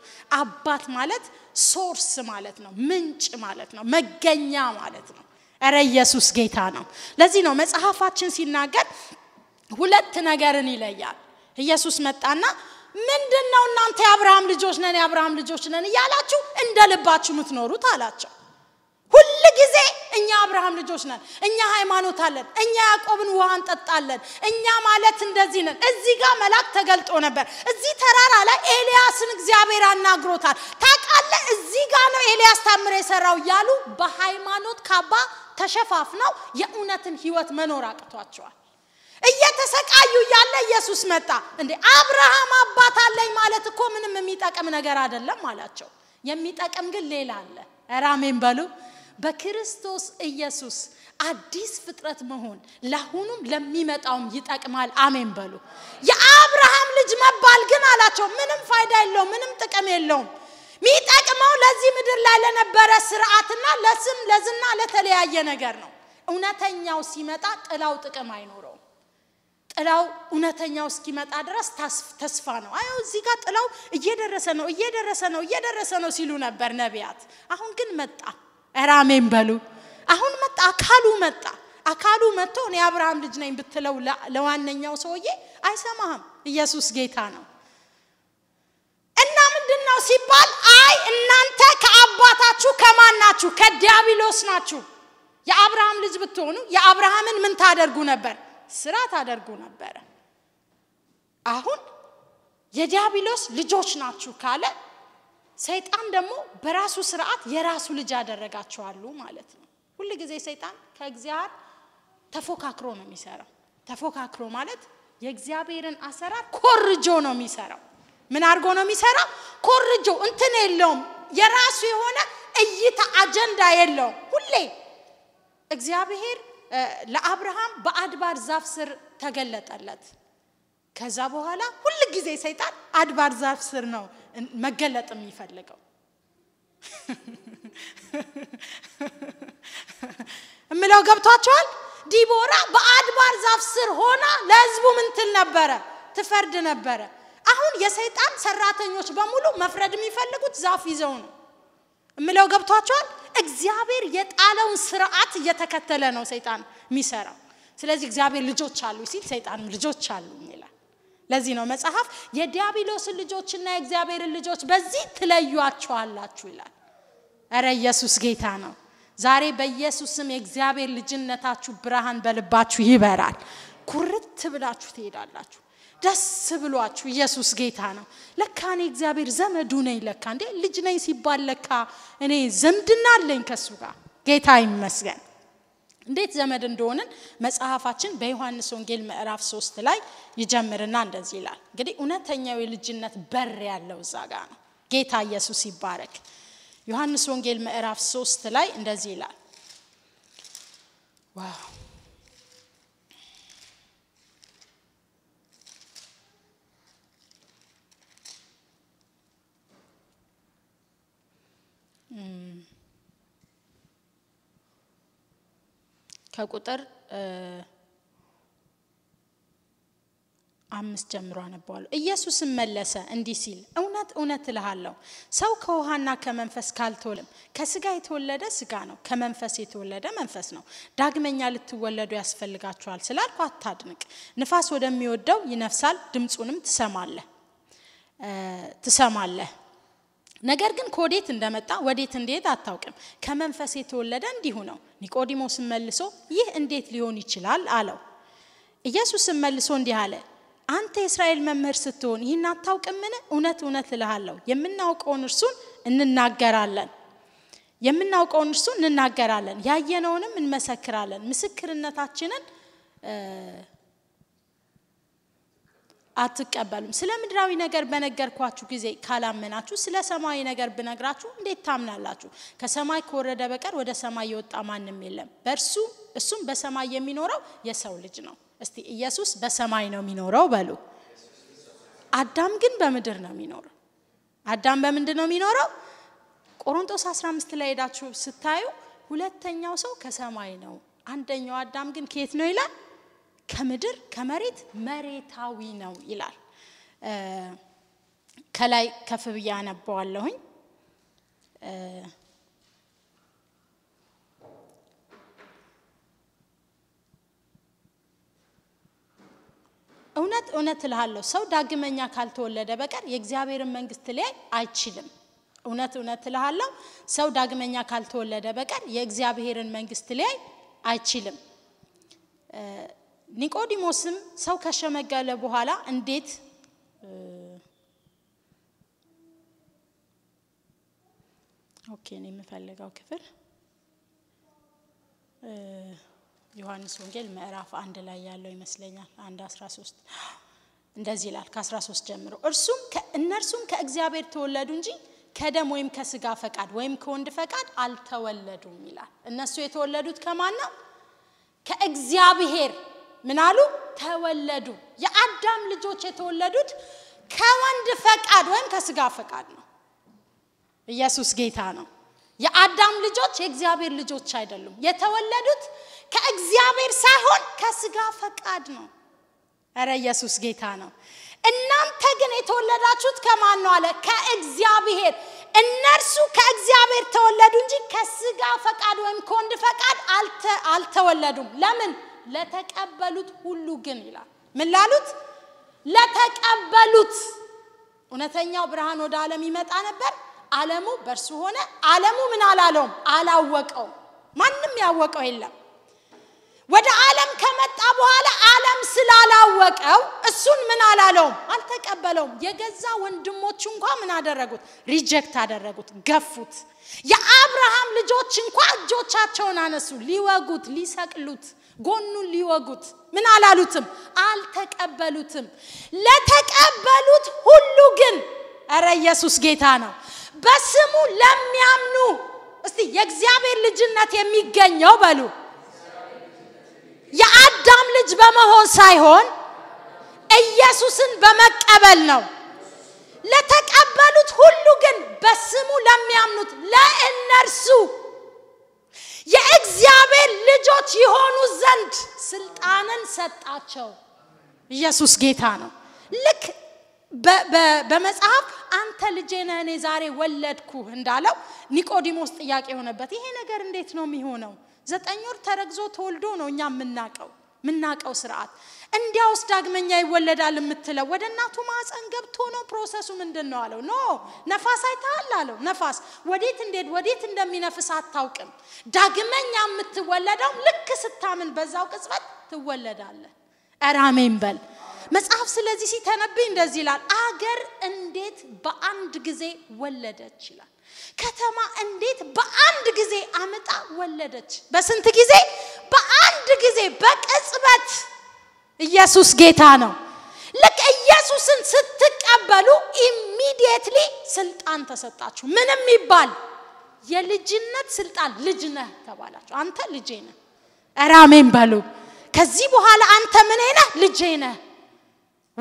አባት ማለት ሶርስ ማለት ነው ምንጭ ማለት ነው መገኛ ማለት ነው እረ ኢየሱስ ጌታ ነው ለዚህ ነው መጽሐፋችን ሲናገር ሁለት ነገርን ይለያል። ኢየሱስ መጣና ምንድን ነው እናንተ የአብርሃም ልጆች ነን የአብርሃም ልጆች ነን እያላችሁ እንደ ልባችሁ የምትኖሩት አላቸው። ሁል ጊዜ እኛ አብርሃም ልጆች ነን፣ እኛ ሃይማኖት አለን፣ እኛ ያዕቆብን ውሃ እንጠጣለን፣ እኛ ማለት እንደዚህ ነን። እዚህ ጋር መልአክ ተገልጦ ነበር። እዚህ ተራራ ላይ ኤልያስን እግዚአብሔር አናግሮታል። ታውቃለህ፣ እዚህ ጋር ነው ኤልያስ ታምር የሰራው እያሉ በሃይማኖት ካባ ተሸፋፍነው የእውነትን ህይወት መኖር አቅቷቸዋል። እየተሰቃዩ እያለ ኢየሱስ መጣ። እንዴ አብርሃም አባት አለኝ ማለት እኮ ምንም የሚጠቅም ነገር አይደለም አላቸው። የሚጠቅም ግን ሌላ አለ። ራሜን በሉ። በክርስቶስ ኢየሱስ አዲስ ፍጥረት መሆን ለአሁኑም ለሚመጣውም ይጠቅማል። አሜን በሉ። የአብርሃም ልጅ መባል ግን አላቸው ምንም ፋይዳ የለውም፣ ምንም ጥቅም የለውም። የሚጠቅመው ለዚህ ምድር ላይ ለነበረ ስርዓትና ለስም ለዝና ለተለያየ ነገር ነው። እውነተኛው ሲመጣ ጥላው ጥቅም አይኖርም። ጥላው እውነተኛው እስኪመጣ ድረስ ተስፋ ነው። አይ እዚህ ጋር ጥላው እየደረሰ ነው እየደረሰ ነው እየደረሰ ነው ሲሉ ነበር ነቢያት። አሁን ግን መጣ። ራሜን በሉ። አሁን መጣ፣ አካሉ መጣ። አካሉ መጥቶ እኔ አብርሃም ልጅ ነኝ ብትለው ለዋነኛው ሰውዬ አይሰማህም። ኢየሱስ ጌታ ነው። እና ምንድን ነው ሲባል አይ እናንተ ከአባታችሁ ከማን ናችሁ? ከዲያብሎስ ናችሁ። የአብርሃም ልጅ ብትሆኑ የአብርሃምን ምን ታደርጉ ነበር? ስራ ታደርጉ ነበረ። አሁን የዲያብሎስ ልጆች ናችሁ ካለ ሰይጣን ደግሞ በራሱ ስርዓት የራሱ ልጅ ያደረጋችኋሉ ማለት ነው። ሁሉ ጊዜ ሰይጣን ከእግዚአብሔር ተፎካክሮ ነው የሚሰራው። ተፎካክሮ ማለት የእግዚአብሔርን አሰራር ኮርጆ ነው የሚሰራው። ምን አድርጎ ነው የሚሰራው? ኮርጆ እንትን የለውም። የራሱ የሆነ እይታ አጀንዳ የለውም። ሁሌ እግዚአብሔር ለአብርሃም በአድባር ዛፍ ስር ተገለጠለት። ከዛ በኋላ ሁል ጊዜ ሰይጣን አድባር ዛፍ ስር ነው መገለጥ የሚፈልገው። እምለው ገብቷቸዋል። ዲቦራ በአድባር ዛፍ ስር ሆና ለህዝቡ ምንትል ነበረ፣ ትፈርድ ነበረ። አሁን የሰይጣን ሰራተኞች በሙሉ መፍረድ የሚፈልጉት ዛፍ ይዘው ነው። እምለው ገብቷቸዋል። እግዚአብሔር የጣለውን ስርዓት እየተከተለ ነው ሰይጣን የሚሰራው። ስለዚህ እግዚአብሔር ልጆች አሉ ሲል ሰይጣንም ልጆች አሉ ይላል። ለዚህ ነው መጽሐፍ የዲያብሎስን ልጆችና የእግዚአብሔርን ልጆች በዚህ ትለዩአቸዋላችሁ ይላል። እረ ኢየሱስ ጌታ ነው። ዛሬ በኢየሱስም የእግዚአብሔር ልጅነታችሁ ብርሃን በልባችሁ ይበራል። ኩርት ብላችሁ ትሄዳላችሁ። ደስ ብሏችሁ ኢየሱስ ጌታ ነው። ለካ እኔ እግዚአብሔር ዘመዱ ነኝ። ለካ እንዴ ልጅ ነኝ ሲባል ለካ እኔ ዝምድና አለኝ ከሱ ጋር። ጌታ ይመስገን። እንዴት ዘመድ እንደሆንን መጽሐፋችን በዮሐንስ ወንጌል ምዕራፍ ሶስት ላይ ይጀምርና እንደዚህ ይላል። እንግዲህ እውነተኛው የልጅነት በር ያለው እዛ ጋር ነው። ጌታ ኢየሱስ ይባረክ። ዮሐንስ ወንጌል ምዕራፍ ሶስት ላይ እንደዚህ ይላል ዋው ከቁጥር አምስት ጀምሮ አነበዋለሁ። ኢየሱስም መለሰ እንዲህ ሲል እውነት እውነት እልሃለሁ ሰው ከውሃና ከመንፈስ ካልተወለም ከስጋ የተወለደ ስጋ ነው፣ ከመንፈስ የተወለደ መንፈስ ነው። ዳግመኛ ልትወለዱ ያስፈልጋችኋል ስላልኩ አታድንቅ። ንፋስ ወደሚወደው ይነፍሳል፣ ድምፁንም ትሰማለህ ትሰማለህ ነገር ግን ከወዴት እንደመጣ ወዴት እንዴት አታውቅም፣ ከመንፈስ የተወለደ እንዲሁ ነው። ኒቆዲሞስን መልሶ ይህ እንዴት ሊሆን ይችላል አለው። ኢየሱስ መልሶ እንዲህ አለ፣ አንተ የእስራኤል መምህር ስትሆን ይህን አታውቅምን? እውነት እውነት እልሃለሁ የምናውቀውን እርሱን እንናገራለን የምናውቀውን እርሱ እንናገራለን፣ ያየነውንም እንመሰክራለን፣ ምስክርነታችንን አትቀበሉም። ስለ ምድራዊ ነገር በነገርኳችሁ ጊዜ ካላመናችሁ ስለ ሰማያዊ ነገር ብነግራችሁ እንዴት ታምናላችሁ? ከሰማይ ከወረደ በቀር ወደ ሰማይ የወጣ ማንም የለም፣ በእርሱ እሱም በሰማይ የሚኖረው የሰው ልጅ ነው። እስቲ ኢየሱስ በሰማይ ነው የሚኖረው በሉ። አዳም ግን በምድር ነው የሚኖረው። አዳም በምንድን ነው የሚኖረው? ቆሮንቶስ 15 ላይ ሄዳችሁ ስታዩ ሁለተኛው ሰው ከሰማይ ነው፣ አንደኛው አዳም ግን ከየት ነው ይላል ከምድር ከመሬት መሬታዊ ነው ይላል። ከላይ ከፍ ብዬ አነበዋለሁኝ። እውነት እውነት እልሃለሁ ሰው ዳግመኛ ካልተወለደ በቀር የእግዚአብሔርን መንግስት ሊያይ አይችልም። እውነት እውነት እልሃለሁ ሰው ዳግመኛ ካልተወለደ በቀር የእግዚአብሔርን መንግስት ሊያይ አይችልም። ኒቆዲሞስም ሰው ከሸመገለ በኋላ እንዴት ኦኬ ነው የምፈልገው ክፍል ዮሐንስ ወንጌል ምዕራፍ አንድ ላይ ያለው ይመስለኛል አንድ ሶስት እንደዚህ ይላል ከ13 ጀምሮ እርሱም እነርሱም ከእግዚአብሔር ተወለዱ እንጂ ከደም ወይም ከስጋ ፈቃድ ወይም ከወንድ ፈቃድ አልተወለዱም ይላል እነሱ የተወለዱት ከማን ነው ከእግዚአብሔር ምናሉ ተወለዱ። የአዳም ልጆች የተወለዱት ከወንድ ፈቃድ ወይም ከስጋ ፈቃድ ነው። ኢየሱስ ጌታ ነው። የአዳም ልጆች የእግዚአብሔር ልጆች አይደሉም። የተወለዱት ከእግዚአብሔር ሳይሆን ከስጋ ፈቃድ ነው። እረ ኢየሱስ ጌታ ነው። እናንተ ግን የተወለዳችሁት ከማን ነው አለ? ከእግዚአብሔር። እነርሱ ከእግዚአብሔር ተወለዱ እንጂ ከስጋ ፈቃድ ወይም ከወንድ ፈቃድ አልተወለዱም። ለምን? ለተቀበሉት ሁሉ ግን ይላል። ምን ላሉት? ለተቀበሉት እውነተኛው ብርሃን ወደ ዓለም ይመጣ ነበር። ዓለሙ በእርሱ ሆነ። ዓለሙ ምን አላለውም? አላወቀውም። ማንም ያወቀው የለም። ወደ ዓለም ከመጣ በኋላ ዓለም ስላላወቀው እሱን ምን አላለውም? አልተቀበለውም። የገዛ ወንድሞች እንኳ ምን አደረጉት? ሪጀክት አደረጉት፣ ገፉት። የአብርሃም ልጆች እንኳ እጆቻቸውን አነሱ፣ ሊወጉት፣ ሊሰቅሉት ጎኑን ሊወጉት ምን አላሉትም፣ አልተቀበሉትም። ለተቀበሉት ሁሉ ግን እረ ኢየሱስ ጌታ ነው። በስሙ ለሚያምኑ እስቲ የእግዚአብሔር ልጅነት የሚገኘው በሉ የአዳም ልጅ በመሆን ሳይሆን ኢየሱስን በመቀበል ነው። ለተቀበሉት ሁሉ ግን በስሙ ለሚያምኑት ለእነርሱ የእግዚአብሔር ልጆች የሆኑ ዘንድ ስልጣንን ሰጣቸው። ኢየሱስ ጌታ ነው። ልክ በመጽሐፍ አንተ ልጄ ነህ እኔ ዛሬ ወለድኩ እንዳለው ኒቆዲሞስ ጥያቄ የሆነበት ይሄ ነገር እንዴት ነው የሚሆነው? ዘጠኝ ወር ተረግዞ ተወልዶ ነው እኛ የምናቀው ምናቀው ስርዓት እንዲያውስ ዳግመኛ ይወለዳል የምትለው ወደ እናቱ ማፀን ገብቶ ነው። ፕሮሰሱ ምንድን ነው አለው። ኖ ነፋስ አይተሃል አለው። ነፋስ ወዴት እንዴት ወዴት እንደሚነፍስ አታውቅም። ዳግመኛ የምትወለደው ልክ ስታምን በዛው ቅጽበት ትወለዳለ? እራሜን በል መጽሐፍ ስለዚህ ሲተነብኝ እንደዚህ ይላል፣ አገር እንዴት በአንድ ጊዜ ወለደች ይላል። ከተማ እንዴት በአንድ ጊዜ አምጣ ወለደች። በስንት ጊዜ? በአንድ ጊዜ በቅጽበት ኢየሱስ ጌታ ነው። ልክ ኢየሱስን ስትቀበሉ ኢሚዲየትሊ ስልጣን ተሰጣችሁ። ምንም ይባል የልጅነት ስልጣን ልጅ ነህ ተባላችሁ። አንተ ልጄ ነህ። ኧረ በሉ። ከዚህ በኋላ አንተ ምን ነህ? ልጄ ነህ።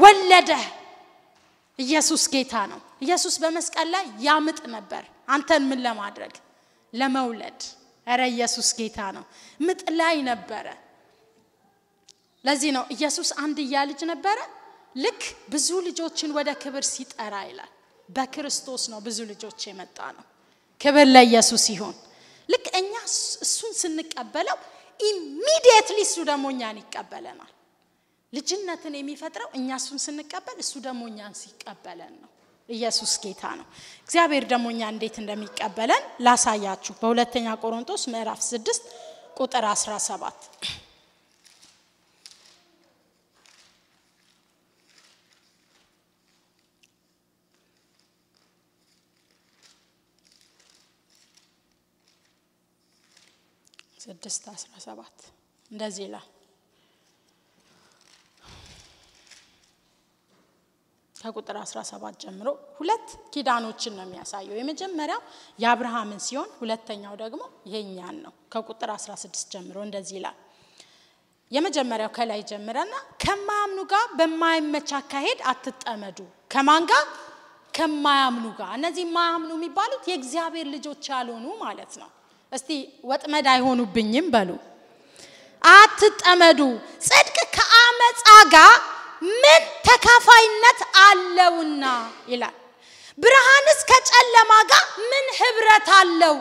ወለደህ። ኢየሱስ ጌታ ነው። ኢየሱስ በመስቀል ላይ ያምጥ ነበር። አንተን ምን ለማድረግ? ለመውለድ። እረ ኢየሱስ ጌታ ነው። ምጥ ላይ ነበረ። ለዚህ ነው ኢየሱስ አንድያ ልጅ ነበረ፣ ልክ ብዙ ልጆችን ወደ ክብር ሲጠራ ይላል። በክርስቶስ ነው ብዙ ልጆች የመጣ ነው። ክብር ለኢየሱስ ይሁን። ልክ እኛ እሱን ስንቀበለው ኢሚዲየትሊ እሱ ደግሞ እኛን ይቀበለናል። ልጅነትን የሚፈጥረው እኛ እሱን ስንቀበል እሱ ደግሞ እኛን ሲቀበለን ነው። ኢየሱስ ጌታ ነው። እግዚአብሔር ደግሞ እኛ እንዴት እንደሚቀበለን ላሳያችሁ በሁለተኛ ቆሮንቶስ ምዕራፍ 6 ቁጥር 17 ስድስት አስራ ሰባት እንደዚህ ይላል። ከቁጥር 17 ጀምሮ ሁለት ኪዳኖችን ነው የሚያሳየው። የመጀመሪያው የአብርሃምን ሲሆን ሁለተኛው ደግሞ የእኛን ነው። ከቁጥር 16 ጀምሮ እንደዚህ ይላል። የመጀመሪያው ከላይ ጀምረና ከማያምኑ ጋር በማይመች አካሄድ አትጠመዱ። ከማን ጋር? ከማያምኑ ጋር። እነዚህ ማያምኑ የሚባሉት የእግዚአብሔር ልጆች ያልሆኑ ማለት ነው። እስቲ ወጥመድ አይሆኑብኝም በሉ። አትጠመዱ። ጽድቅ ከአመፃ ጋር ምን ተካፋይነት አለውና ይላል። ብርሃንስ ከጨለማ ጋር ምን ህብረት አለው?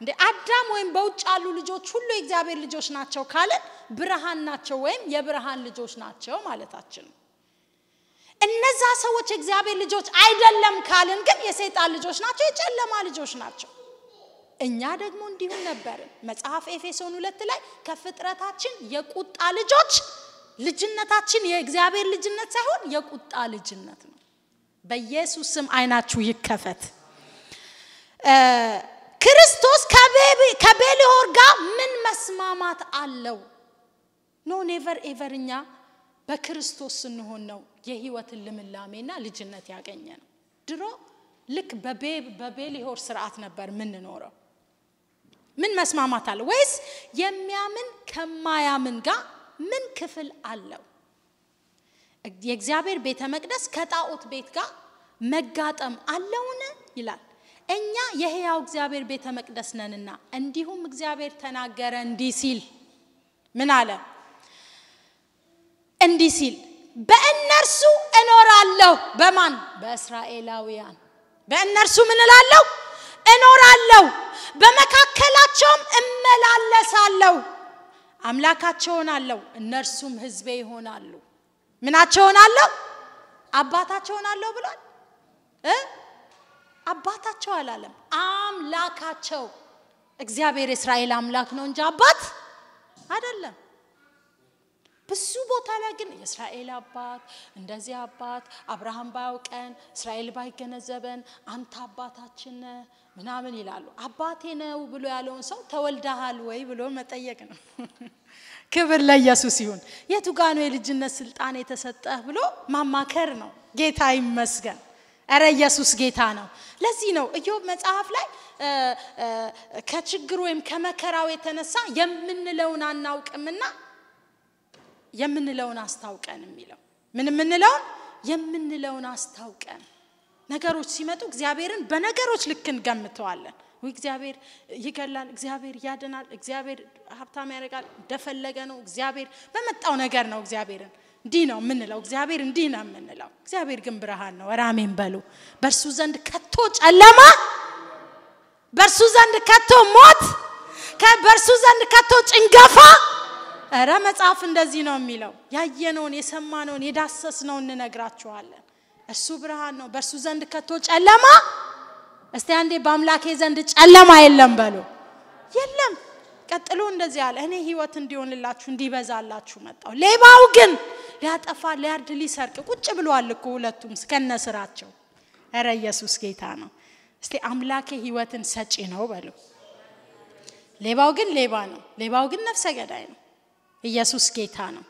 እንደ አዳም ወይም በውጭ ያሉ ልጆች ሁሉ የእግዚአብሔር ልጆች ናቸው ካለ ብርሃን ናቸው ወይም የብርሃን ልጆች ናቸው ማለታችን ነው። እነዛ ሰዎች የእግዚአብሔር ልጆች አይደለም ካልን ግን የሰይጣን ልጆች ናቸው፣ የጨለማ ልጆች ናቸው። እኛ ደግሞ እንዲሁ ነበር። መጽሐፍ ኤፌሶን ሁለት ላይ ከፍጥረታችን የቁጣ ልጆች ልጅነታችን የእግዚአብሔር ልጅነት ሳይሆን የቁጣ ልጅነት ነው። በኢየሱስ ስም አይናችሁ ይከፈት። ክርስቶስ ከቤሊሆር ጋር ምን መስማማት አለው? ኖ ኔቨር ኤቨር እኛ በክርስቶስ ስንሆን ነው የህይወትን ልምላሜና ልጅነት ያገኘ ነው። ድሮ ልክ በቤሊሆር ስርዓት ነበር ምንኖረው። ምን መስማማት አለ ወይስ የሚያምን ከማያምን ጋር ምን ክፍል አለው የእግዚአብሔር ቤተ መቅደስ ከጣዖት ቤት ጋር መጋጠም አለውን ይላል እኛ የህያው እግዚአብሔር ቤተ መቅደስ ነንና እንዲሁም እግዚአብሔር ተናገረ እንዲህ ሲል ምን አለ እንዲህ ሲል በእነርሱ እኖራለሁ በማን በእስራኤላውያን በእነርሱ ምን እላለሁ እኖራለሁ፣ በመካከላቸውም እመላለሳለሁ፣ አምላካቸውን ሆናለሁ፣ እነርሱም ህዝቤ ይሆናሉ። ምናቸው ሆናለሁ? አባታቸው ሆናለሁ ብሏል። አባታቸው አላለም፣ አምላካቸው። እግዚአብሔር የእስራኤል አምላክ ነው እንጂ አባት አይደለም። ብዙ ቦታ ላይ ግን የእስራኤል አባት እንደዚህ አባት አብርሃም ባያውቀን እስራኤል ባይገነዘበን አንተ አባታችን ምናምን ይላሉ። አባቴ ነው ብሎ ያለውን ሰው ተወልደሃል ወይ ብሎ መጠየቅ ነው። ክብር ለኢየሱስ ይሁን። የቱ ጋ ነው የልጅነት ስልጣን የተሰጠህ ብሎ ማማከር ነው። ጌታ ይመስገን። እረ ኢየሱስ ጌታ ነው። ለዚህ ነው ኢዮብ መጽሐፍ ላይ ከችግር ወይም ከመከራው የተነሳ የምንለውን አናውቅምና የምንለውን አስታውቀን የሚለው ምን የምንለውን የምንለውን አስታውቀን ነገሮች ሲመጡ እግዚአብሔርን በነገሮች ልክ እንገምተዋለን እግዚአብሔር ይገላል እግዚአብሔር ያድናል እግዚአብሔር ሀብታም ያደርጋል እንደፈለገ ነው እግዚአብሔር በመጣው ነገር ነው እግዚአብሔርን እንዲህ ነው የምንለው እግዚአብሔር እንዲህ ነው የምንለው እግዚአብሔር ግን ብርሃን ነው ራሜን በሉ በእርሱ ዘንድ ከቶ ጨለማ በእርሱ ዘንድ ከቶ ሞት በእርሱ ዘንድ ከቶ ጭንገፋ ረ መጽሐፍ እንደዚህ ነው የሚለው ያየነውን የሰማነውን የዳሰስነውን እንነግራችኋለን እሱ ብርሃን ነው፣ በእርሱ ዘንድ ከቶ ጨለማ። እስቲ አንዴ በአምላኬ ዘንድ ጨለማ የለም በሉ። የለም። ቀጥሎ እንደዚህ አለ፣ እኔ ህይወት እንዲሆንላችሁ እንዲበዛላችሁ መጣሁ። ሌባው ግን ሊያጠፋ ሊያርድ ሊሰርቅ ቁጭ ብሏል እኮ ሁለቱም እስከነ ስራቸው። እረ ኢየሱስ ጌታ ነው። እስቲ አምላኬ ህይወትን ሰጪ ነው በሉ። ሌባው ግን ሌባ ነው። ሌባው ግን ነፍሰ ገዳይ ነው። ኢየሱስ ጌታ ነው።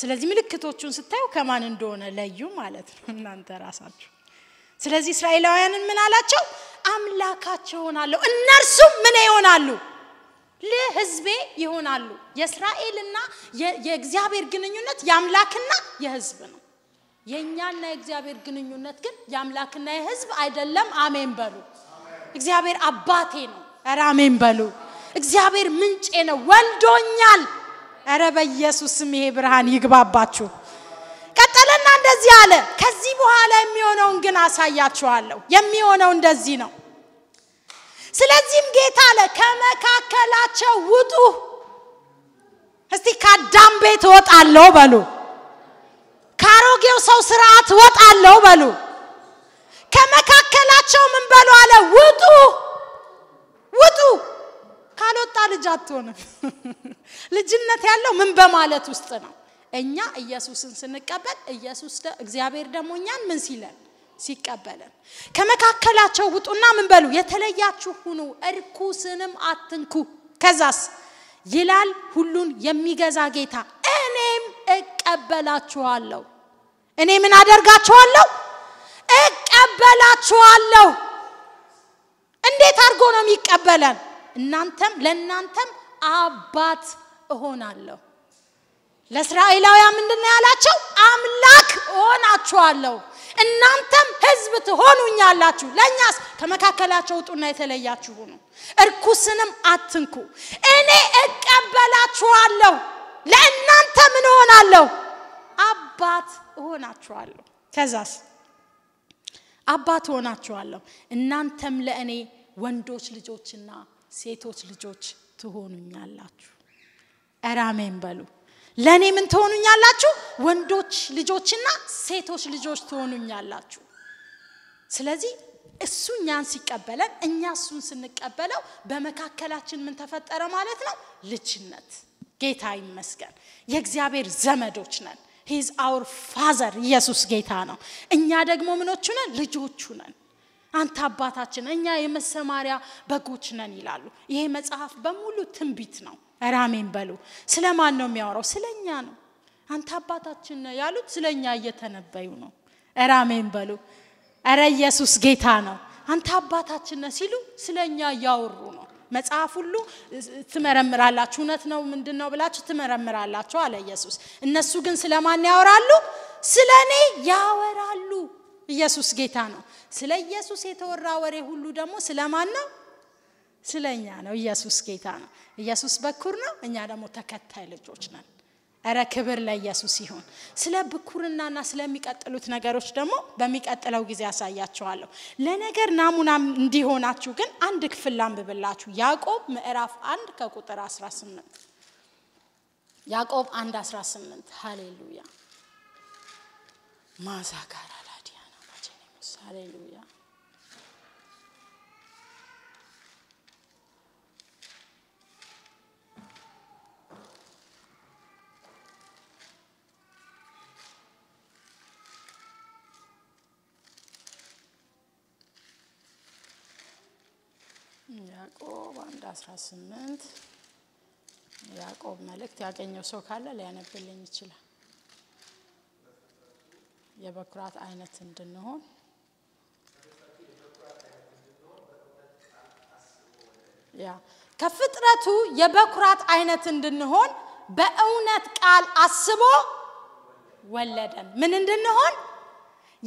ስለዚህ ምልክቶቹን ስታዩ ከማን እንደሆነ ለዩ ማለት ነው እናንተ ራሳችሁ። ስለዚህ እስራኤላውያንን ምን አላቸው? አምላካቸው ሆናለሁ። እነርሱም ምን ይሆናሉ? ለህዝቤ ይሆናሉ። የእስራኤልና የእግዚአብሔር ግንኙነት የአምላክና የህዝብ ነው። የእኛና የእግዚአብሔር ግንኙነት ግን የአምላክና የህዝብ አይደለም። አሜን በሉ። እግዚአብሔር አባቴ ነው። ራሜን በሉ። እግዚአብሔር ምንጬ ነው፣ ወልዶኛል እረ በኢየሱስም ይሄ ብርሃን ይግባባችሁ። ቀጠለና እንደዚህ አለ፣ ከዚህ በኋላ የሚሆነውን ግን አሳያችኋለሁ። የሚሆነው እንደዚህ ነው። ስለዚህም ጌታ አለ ከመካከላቸው ውጡ። እስቲ ከአዳም ቤት እወጣለሁ በሉ። ከአሮጌው ሰው ስርዓት እወጣለሁ በሉ። ከመካከላቸው ምን በሉ አለ ውጡ፣ ውጡ። ካልወጣ ልጅ አትሆንም። ልጅነት ያለው ምን በማለት ውስጥ ነው? እኛ ኢየሱስን ስንቀበል ኢየሱስ እግዚአብሔር ደግሞ እኛን ምን ሲለን ሲቀበልን ከመካከላቸው ውጡና ምን በሉ የተለያችሁ ሁኑ፣ እርኩስንም አትንኩ። ከዛስ ይላል ሁሉን የሚገዛ ጌታ እኔም እቀበላችኋለሁ። እኔ ምን አደርጋችኋለሁ? እቀበላችኋለሁ። እንዴት አድርጎ ነው የሚቀበለን? እናንተም ለእናንተም አባት እሆናለሁ። ለእስራኤላውያን ምንድን ነው ያላቸው? አምላክ እሆናችኋለሁ፣ እናንተም ህዝብ ትሆኑኛላችሁ። ለእኛስ ከመካከላቸው ውጡና የተለያችሁ ሁኑ፣ እርኩስንም አትንኩ፣ እኔ እቀበላችኋለሁ። ለእናንተ ምን እሆናለሁ? አባት እሆናችኋለሁ። ከዛስ አባት እሆናችኋለሁ፣ እናንተም ለእኔ ወንዶች ልጆችና ሴቶች ልጆች ትሆኑኛላችሁ። እራሜን በሉ። ለእኔ ምን ትሆኑኛላችሁ? ወንዶች ልጆችና ሴቶች ልጆች ትሆኑኛላችሁ። ስለዚህ እሱ እኛን ሲቀበለን እኛ እሱን ስንቀበለው በመካከላችን ምን ተፈጠረ ማለት ነው? ልጅነት። ጌታ ይመስገን። የእግዚአብሔር ዘመዶች ነን። ሂዝ አውር ፋዘር ኢየሱስ ጌታ ነው። እኛ ደግሞ ምኖቹ ነን? ልጆቹ ነን። አንተ አባታችን፣ እኛ የመሰማሪያ በጎች ነን ይላሉ። ይሄ መጽሐፍ በሙሉ ትንቢት ነው። ራሜን በሉ። ስለ ማን ነው የሚያወራው? ስለኛ ነው። አንተ አባታችን ነው ያሉት ስለኛ እየተነበዩ ነው። ራሜን በሉ። እረ ኢየሱስ ጌታ ነው። አንተ አባታችን ነህ ሲሉ ስለኛ እያወሩ ነው። መጽሐፍ ሁሉ ትመረምራላችሁ፣ እውነት ነው ምንድን ነው ብላችሁ ትመረምራላችሁ አለ ኢየሱስ። እነሱ ግን ስለማን ያወራሉ? ስለ እኔ ያወራሉ። ኢየሱስ ጌታ ነው። ስለ ኢየሱስ የተወራ ወሬ ሁሉ ደግሞ ስለማን ነው? ስለኛ ነው። ኢየሱስ ጌታ ነው። ኢየሱስ በኩር ነው። እኛ ደግሞ ተከታይ ልጆች ነን። እረ ክብር ለኢየሱስ ይሁን። ስለ ብኩርናና ስለሚቀጥሉት ነገሮች ደግሞ በሚቀጥለው ጊዜ ያሳያችኋለሁ። ለነገር ናሙና እንዲሆናችሁ ግን አንድ ክፍል ላንብብላችሁ። ያዕቆብ ምዕራፍ አንድ ከቁጥር 18 ያዕቆብ አንድ 18 ሃሌሉያ ማዛጋራ ያዕቆብ አንድ አስራ ስምንት ያዕቆብ መልእክት ያገኘው ሰው ካለ ሊያነብልኝ ይችላል። የበኩራት አይነት እንድንሆን ያ ከፍጥረቱ የበኩራት አይነት እንድንሆን በእውነት ቃል አስቦ ወለደን። ምን እንድንሆን?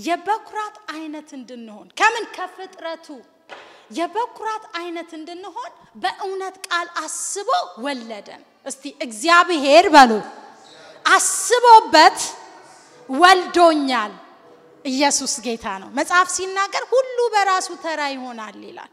የበኩራት አይነት እንድንሆን ከምን ከፍጥረቱ የበኩራት አይነት እንድንሆን በእውነት ቃል አስቦ ወለደን። እስቲ እግዚአብሔር በሉ አስቦበት ወልዶኛል። ኢየሱስ ጌታ ነው። መጽሐፍ ሲናገር ሁሉ በራሱ ተራ ይሆናል ይላል።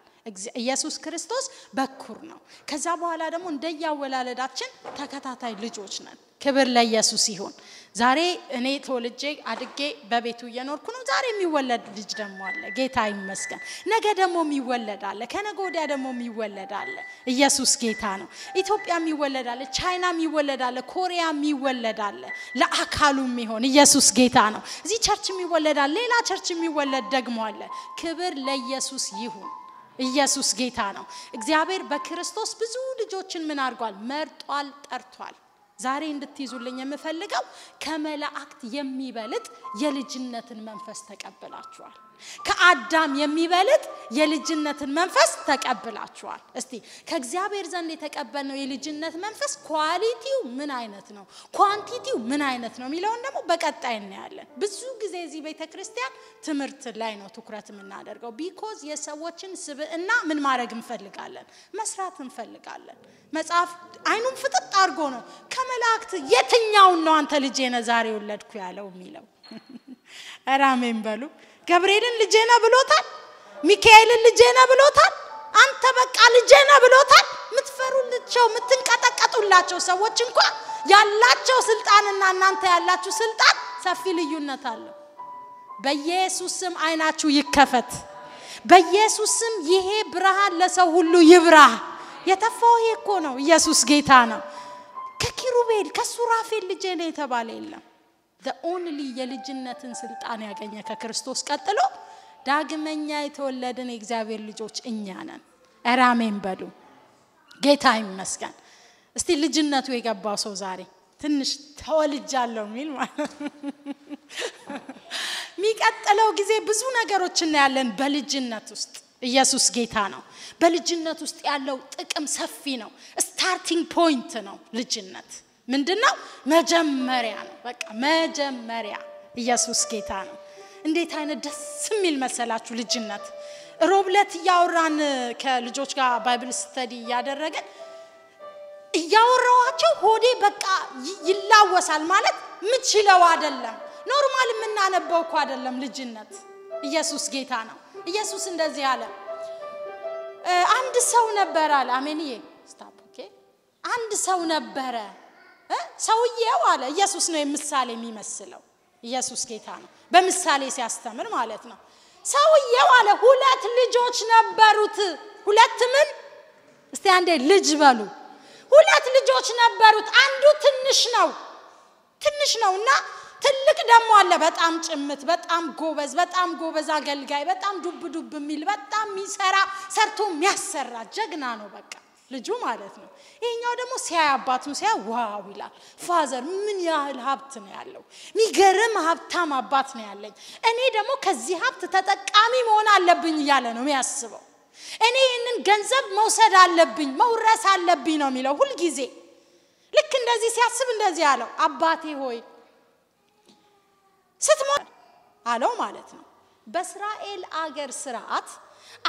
ኢየሱስ ክርስቶስ በኩር ነው። ከዛ በኋላ ደግሞ እንደያወላለዳችን ተከታታይ ልጆች ነን። ክብር ለኢየሱስ ይሁን። ዛሬ እኔ ተወልጄ አድጌ በቤቱ እየኖርኩ ነው። ዛሬ የሚወለድ ልጅ ደግሞ አለ፣ ጌታ ይመስገን። ነገ ደግሞ የሚወለድ አለ፣ ከነገ ወዲያ ደግሞ የሚወለድ አለ። ኢየሱስ ጌታ ነው። ኢትዮጵያ የሚወለድ አለ፣ ቻይና የሚወለድ አለ፣ ኮሪያ የሚወለድ አለ። ለአካሉ የሚሆን ኢየሱስ ጌታ ነው። እዚህ ቸርች የሚወለድ አለ፣ ሌላ ቸርች የሚወለድ ደግሞ አለ። ክብር ለኢየሱስ ይሁን። ኢየሱስ ጌታ ነው። እግዚአብሔር በክርስቶስ ብዙ ልጆችን ምን አድርጓል? መርጧል፣ ጠርቷል። ዛሬ እንድትይዙልኝ የምፈልገው ከመላእክት የሚበልጥ የልጅነትን መንፈስ ተቀብላችኋል። ከአዳም የሚበልጥ የልጅነትን መንፈስ ተቀብላችኋል። እስቲ ከእግዚአብሔር ዘንድ የተቀበልነው የልጅነት መንፈስ ኳሊቲው ምን አይነት ነው፣ ኳንቲቲው ምን አይነት ነው የሚለውን ደግሞ በቀጣይ እናያለን። ብዙ ጊዜ እዚህ ቤተ ክርስቲያን ትምህርት ላይ ነው ትኩረት የምናደርገው። ቢኮዝ የሰዎችን ስብዕና ምን ማድረግ እንፈልጋለን፣ መስራት እንፈልጋለን። መጽሐፍ አይኑን ፍጥጥ አድርጎ ነው ከመላእክት የትኛውን ነው አንተ ልጄ ነህ ዛሬ ወለድኩ ያለው የሚለው። ራሜን በሉ ገብርኤልን ልጄ ነህ ብሎታል። ሚካኤልን ልጄ ነህ ብሎታል። አንተ በቃ ልጄ ነህ ብሎታል። የምትፈሩላቸው የምትንቀጠቀጡላቸው ሰዎች እንኳ ያላቸው ስልጣንና እናንተ ያላችሁ ስልጣን ሰፊ ልዩነት አለው። በኢየሱስ ስም አይናችሁ ይከፈት። በኢየሱስ ስም ይሄ ብርሃን ለሰው ሁሉ ይብራ። የተፋው ይሄ እኮ ነው። ኢየሱስ ጌታ ነው። ከኪሩቤል ከሱራፌል ልጄ ነው የተባለ የለም። ኦንሊ የልጅነትን ስልጣን ያገኘ ከክርስቶስ ቀጥሎ ዳግመኛ የተወለድን የእግዚአብሔር ልጆች እኛ ነን። እራሜን በሉ። ጌታ ይመስገን። እስቲ ልጅነቱ የገባው ሰው ዛሬ ትንሽ ተወልጃለሁ ሚል ማለት የሚቀጥለው ጊዜ ብዙ ነገሮች እናያለን በልጅነት ውስጥ ኢየሱስ ጌታ ነው። በልጅነት ውስጥ ያለው ጥቅም ሰፊ ነው። ስታርቲንግ ፖይንት ነው ልጅነት ምንድን ነው? መጀመሪያ ነው። በቃ መጀመሪያ ኢየሱስ ጌታ ነው። እንዴት አይነት ደስ የሚል መሰላችሁ ልጅነት። ሮብለት እያወራን ከልጆች ጋር ባይብል ስተዲ እያደረግን እያወራዋቸው ሆዴ በቃ ይላወሳል። ማለት ምችለው አደለም ኖርማል የምናነበው እኮ አደለም ልጅነት። ኢየሱስ ጌታ ነው። ኢየሱስ እንደዚህ አለ። አንድ ሰው ነበረ አለ አሜንዬ አንድ ሰው ነበረ ሰውዬው አለ ኢየሱስ ነው የምሳሌ የሚመስለው ኢየሱስ ጌታ ነው። በምሳሌ ሲያስተምር ማለት ነው ሰውየው አለ ሁለት ልጆች ነበሩት ሁለት ምን እስቲ አንዴ ልጅ በሉ ሁለት ልጆች ነበሩት አንዱ ትንሽ ነው ትንሽ ነው እና ትልቅ ደግሞ አለ በጣም ጭምት በጣም ጎበዝ በጣም ጎበዝ አገልጋይ በጣም ዱብ ዱብ የሚል በጣም የሚሰራ ሰርቶ የሚያሰራ ጀግና ነው በቃ ልጁ ማለት ነው። ይሄኛው ደግሞ ሲያይ አባቱን ሲያይ ዋው ይላል። ፋዘር ምን ያህል ሀብት ነው ያለው፣ ሚገርም ሀብታም አባት ነው ያለኝ፣ እኔ ደግሞ ከዚህ ሀብት ተጠቃሚ መሆን አለብኝ እያለ ነው የሚያስበው። እኔ ይህንን ገንዘብ መውሰድ አለብኝ፣ መውረስ አለብኝ ነው የሚለው ሁልጊዜ። ልክ እንደዚህ ሲያስብ እንደዚህ አለው፣ አባቴ ሆይ ስትሞት አለው ማለት ነው። በእስራኤል አገር ስርዓት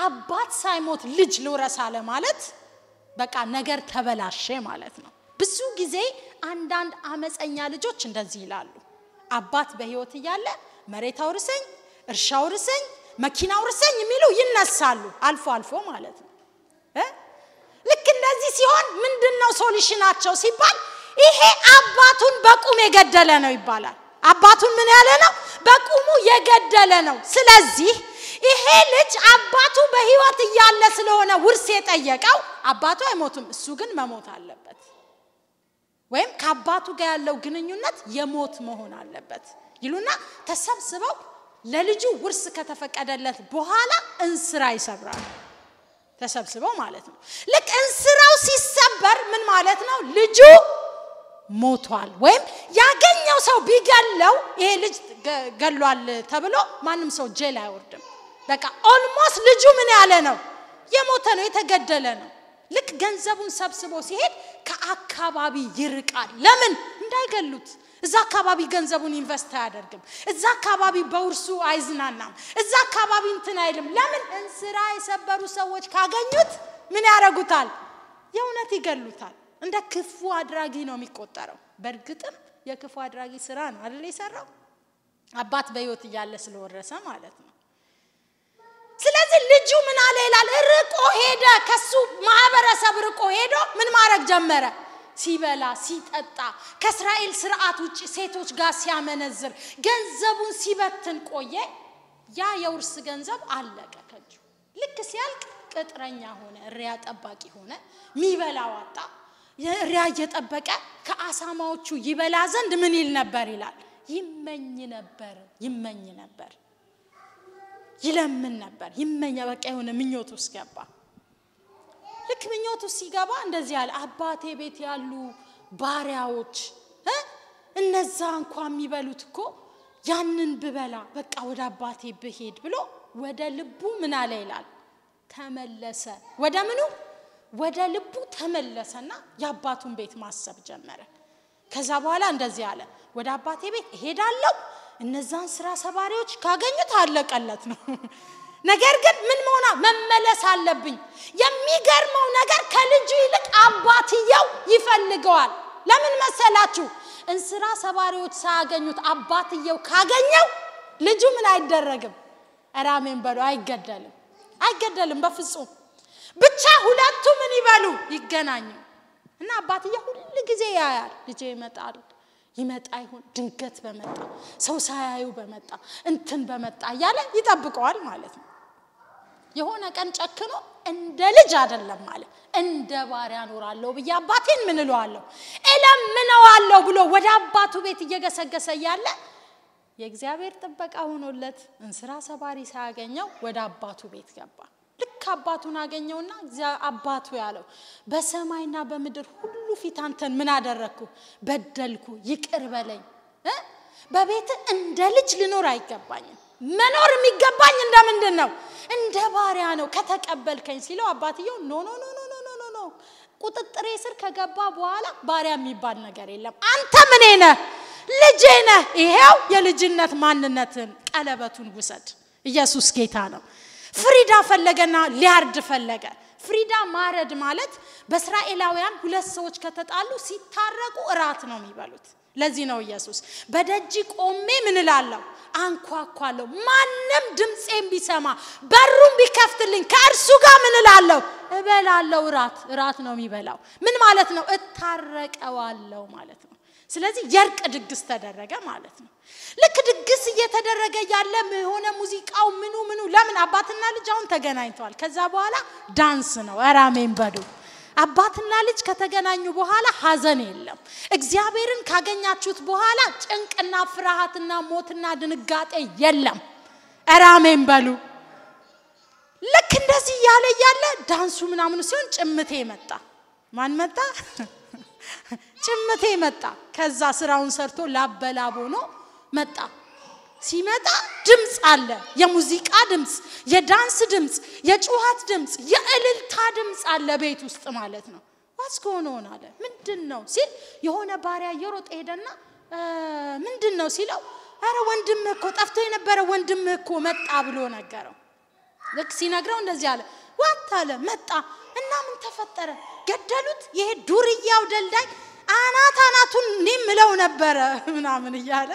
አባት ሳይሞት ልጅ ልውረስ አለ ማለት በቃ ነገር ተበላሸ ማለት ነው። ብዙ ጊዜ አንዳንድ አመፀኛ ልጆች እንደዚህ ይላሉ። አባት በህይወት እያለ መሬት አውርሰኝ፣ እርሻ አውርሰኝ፣ መኪና አውርሰኝ የሚሉ ይነሳሉ፣ አልፎ አልፎ ማለት ነው። ልክ እንደዚህ ሲሆን ምንድን ነው ሶሉሽናቸው ሲባል ይሄ አባቱን በቁም የገደለ ነው ይባላል። አባቱን ምን ያለ ነው? በቁሙ የገደለ ነው። ስለዚህ ይሄ ልጅ አባቱ በህይወት እያለ ስለሆነ ውርስ የጠየቀው አባቱ አይሞትም፣ እሱ ግን መሞት አለበት። ወይም ከአባቱ ጋር ያለው ግንኙነት የሞት መሆን አለበት ይሉና ተሰብስበው ለልጁ ውርስ ከተፈቀደለት በኋላ እንስራ ይሰብራል። ተሰብስበው ማለት ነው። ልክ እንስራው ሲሰበር ምን ማለት ነው? ልጁ ሞቷል። ወይም ያገኘው ሰው ቢገለው ይሄ ልጅ ገሏል ተብሎ ማንም ሰው ጄል አይወርድም። በቃ ኦልሞስት ልጁ ምን ያለ ነው የሞተ ነው የተገደለ ነው ልክ ገንዘቡን ሰብስቦ ሲሄድ ከአካባቢ ይርቃል ለምን እንዳይገሉት እዛ አካባቢ ገንዘቡን ኢንቨስት አያደርግም እዛ አካባቢ በውርሱ አይዝናናም እዛ አካባቢ እንትን አይልም ለምን እንስራ የሰበሩ ሰዎች ካገኙት ምን ያደረጉታል የእውነት ይገሉታል እንደ ክፉ አድራጊ ነው የሚቆጠረው በእርግጥም የክፉ አድራጊ ስራ ነው አይደል የሰራው አባት በህይወት እያለ ስለወረሰ ማለት ነው ስለዚህ ልጁ ምን አለ ይላል ርቆ ሄደ ከሱ ማህበረሰብ ርቆ ሄዶ ምን ማድረግ ጀመረ ሲበላ ሲጠጣ ከእስራኤል ስርዓት ውጭ ሴቶች ጋር ሲያመነዝር ገንዘቡን ሲበትን ቆየ ያ የውርስ ገንዘብ አለቀ ከጁ ልክ ሲያልቅ ቅጥረኛ ሆነ እሪያ ጠባቂ ሆነ ሚበላ ዋጣ እሪያ እየጠበቀ ከአሳማዎቹ ይበላ ዘንድ ምን ይል ነበር ይላል ይመኝ ነበር ይመኝ ነበር ይለምን ነበር፣ ይመኛ በቃ የሆነ ምኞት ውስጥ ገባ። ልክ ምኞት ውስጥ ሲገባ እንደዚህ ያለ አባቴ ቤት ያሉ ባሪያዎች እነዛ እንኳ የሚበሉት እኮ ያንን ብበላ በቃ ወደ አባቴ ብሄድ ብሎ ወደ ልቡ ምን አለ ይላል ተመለሰ። ወደ ምኑ ወደ ልቡ ተመለሰና የአባቱን ቤት ማሰብ ጀመረ። ከዛ በኋላ እንደዚህ አለ፣ ወደ አባቴ ቤት እሄዳለሁ እነዛን ስራ ሰባሪዎች ካገኙት አለቀለት ነው። ነገር ግን ምን መሆና መመለስ አለብኝ። የሚገርመው ነገር ከልጁ ይልቅ አባትየው ይፈልገዋል። ለምን መሰላችሁ? እንስራ ሰባሪዎች ሳያገኙት አባትየው ካገኘው ልጁ ምን አይደረግም? ራሜን በሉ አይገደልም፣ አይገደልም በፍጹም። ብቻ ሁለቱ ምን ይበሉ ይገናኙ እና አባትየው ሁል ጊዜ ያያል። ልጄ ይመጣል ይመጣ ይሆን ድንገት በመጣ ሰው ሳያዩ በመጣ እንትን በመጣ እያለ ይጠብቀዋል ማለት ነው። የሆነ ቀን ጨክኖ እንደ ልጅ አይደለም ማለት እንደ ባሪያ ኖራለሁ ብዬ አባቴን ምን እለዋለሁ እለምነዋለሁ ብሎ ወደ አባቱ ቤት እየገሰገሰ እያለ የእግዚአብሔር ጥበቃ ሆኖለት እንስራ ሰባሪ ሳያገኘው ወደ አባቱ ቤት ገባ። ልክ አባቱን አገኘውና አባቱ ያለው በሰማይና በምድር ሁሉ ፊት አንተን ምን አደረግኩ? በደልኩ፣ ይቅር በለኝ። በቤት እንደ ልጅ ልኖር አይገባኝም። መኖር የሚገባኝ እንደምንድን ነው? እንደ ባሪያ ነው ከተቀበልከኝ ሲለው አባትየው ኖ ኖ ኖ ኖ ኖ ኖ ቁጥጥሬ ስር ከገባ በኋላ ባሪያ የሚባል ነገር የለም። አንተ ምን ነ ልጄ ይሄው የልጅነት ማንነትን ቀለበቱን ውሰድ። ኢየሱስ ጌታ ነው። ፍሪዳ ፈለገና ሊያርድ ፈለገ። ፍሪዳ ማረድ ማለት በእስራኤላውያን ሁለት ሰዎች ከተጣሉ ሲታረቁ እራት ነው የሚበሉት። ለዚህ ነው ኢየሱስ በደጅ ቆሜ ምን እላለሁ አንኳኳለሁ፣ ማንም ድምፄን ቢሰማ በሩን ቢከፍትልኝ ከእርሱ ጋር ምን እላለሁ እበላለሁ። እራት እራት ነው የሚበላው። ምን ማለት ነው? እታረቀዋለሁ ማለት ነው። ስለዚህ የእርቅ ድግስ ተደረገ ማለት ነው። ልክ ድግስ እየተደረገ ያለ የሆነ ሙዚቃው ምኑ ምኑ ለምን አባትና ልጅ አሁን ተገናኝተዋል። ከዛ በኋላ ዳንስ ነው። ራሜን በዱ አባትና ልጅ ከተገናኙ በኋላ ሀዘን የለም። እግዚአብሔርን ካገኛችሁት በኋላ ጭንቅና ፍርሃትና ሞትና ድንጋጤ የለም። ራሜን በሉ። ልክ እንደዚህ እያለ እያለ ዳንሱ ምናምኑ ሲሆን ጭምቴ መጣ። ማን መጣ? ጭምቴ መጣ። ከዛ ስራውን ሰርቶ ላበላቦ ነው መጣ። ሲመጣ ድምፅ አለ፣ የሙዚቃ ድምፅ፣ የዳንስ ድምፅ፣ የጩኸት ድምፅ፣ የእልልታ ድምፅ አለ ቤት ውስጥ ማለት ነው። ዋስኮ ሆኖን አለ ምንድን ነው ሲል የሆነ ባሪያ እየሮጠ ሄደና ምንድን ነው ሲለው አረ ወንድም እኮ ጠፍቶ የነበረ ወንድም እኮ መጣ ብሎ ነገረው። ልክ ሲነግረው እንደዚህ አለ ዋት አለ መጣ እና ምን ተፈጠረ? ገደሉት? ይሄ ዱርያው ደልዳይ አናት አናቱን እኔ ምለው ነበረ ምናምን እያለ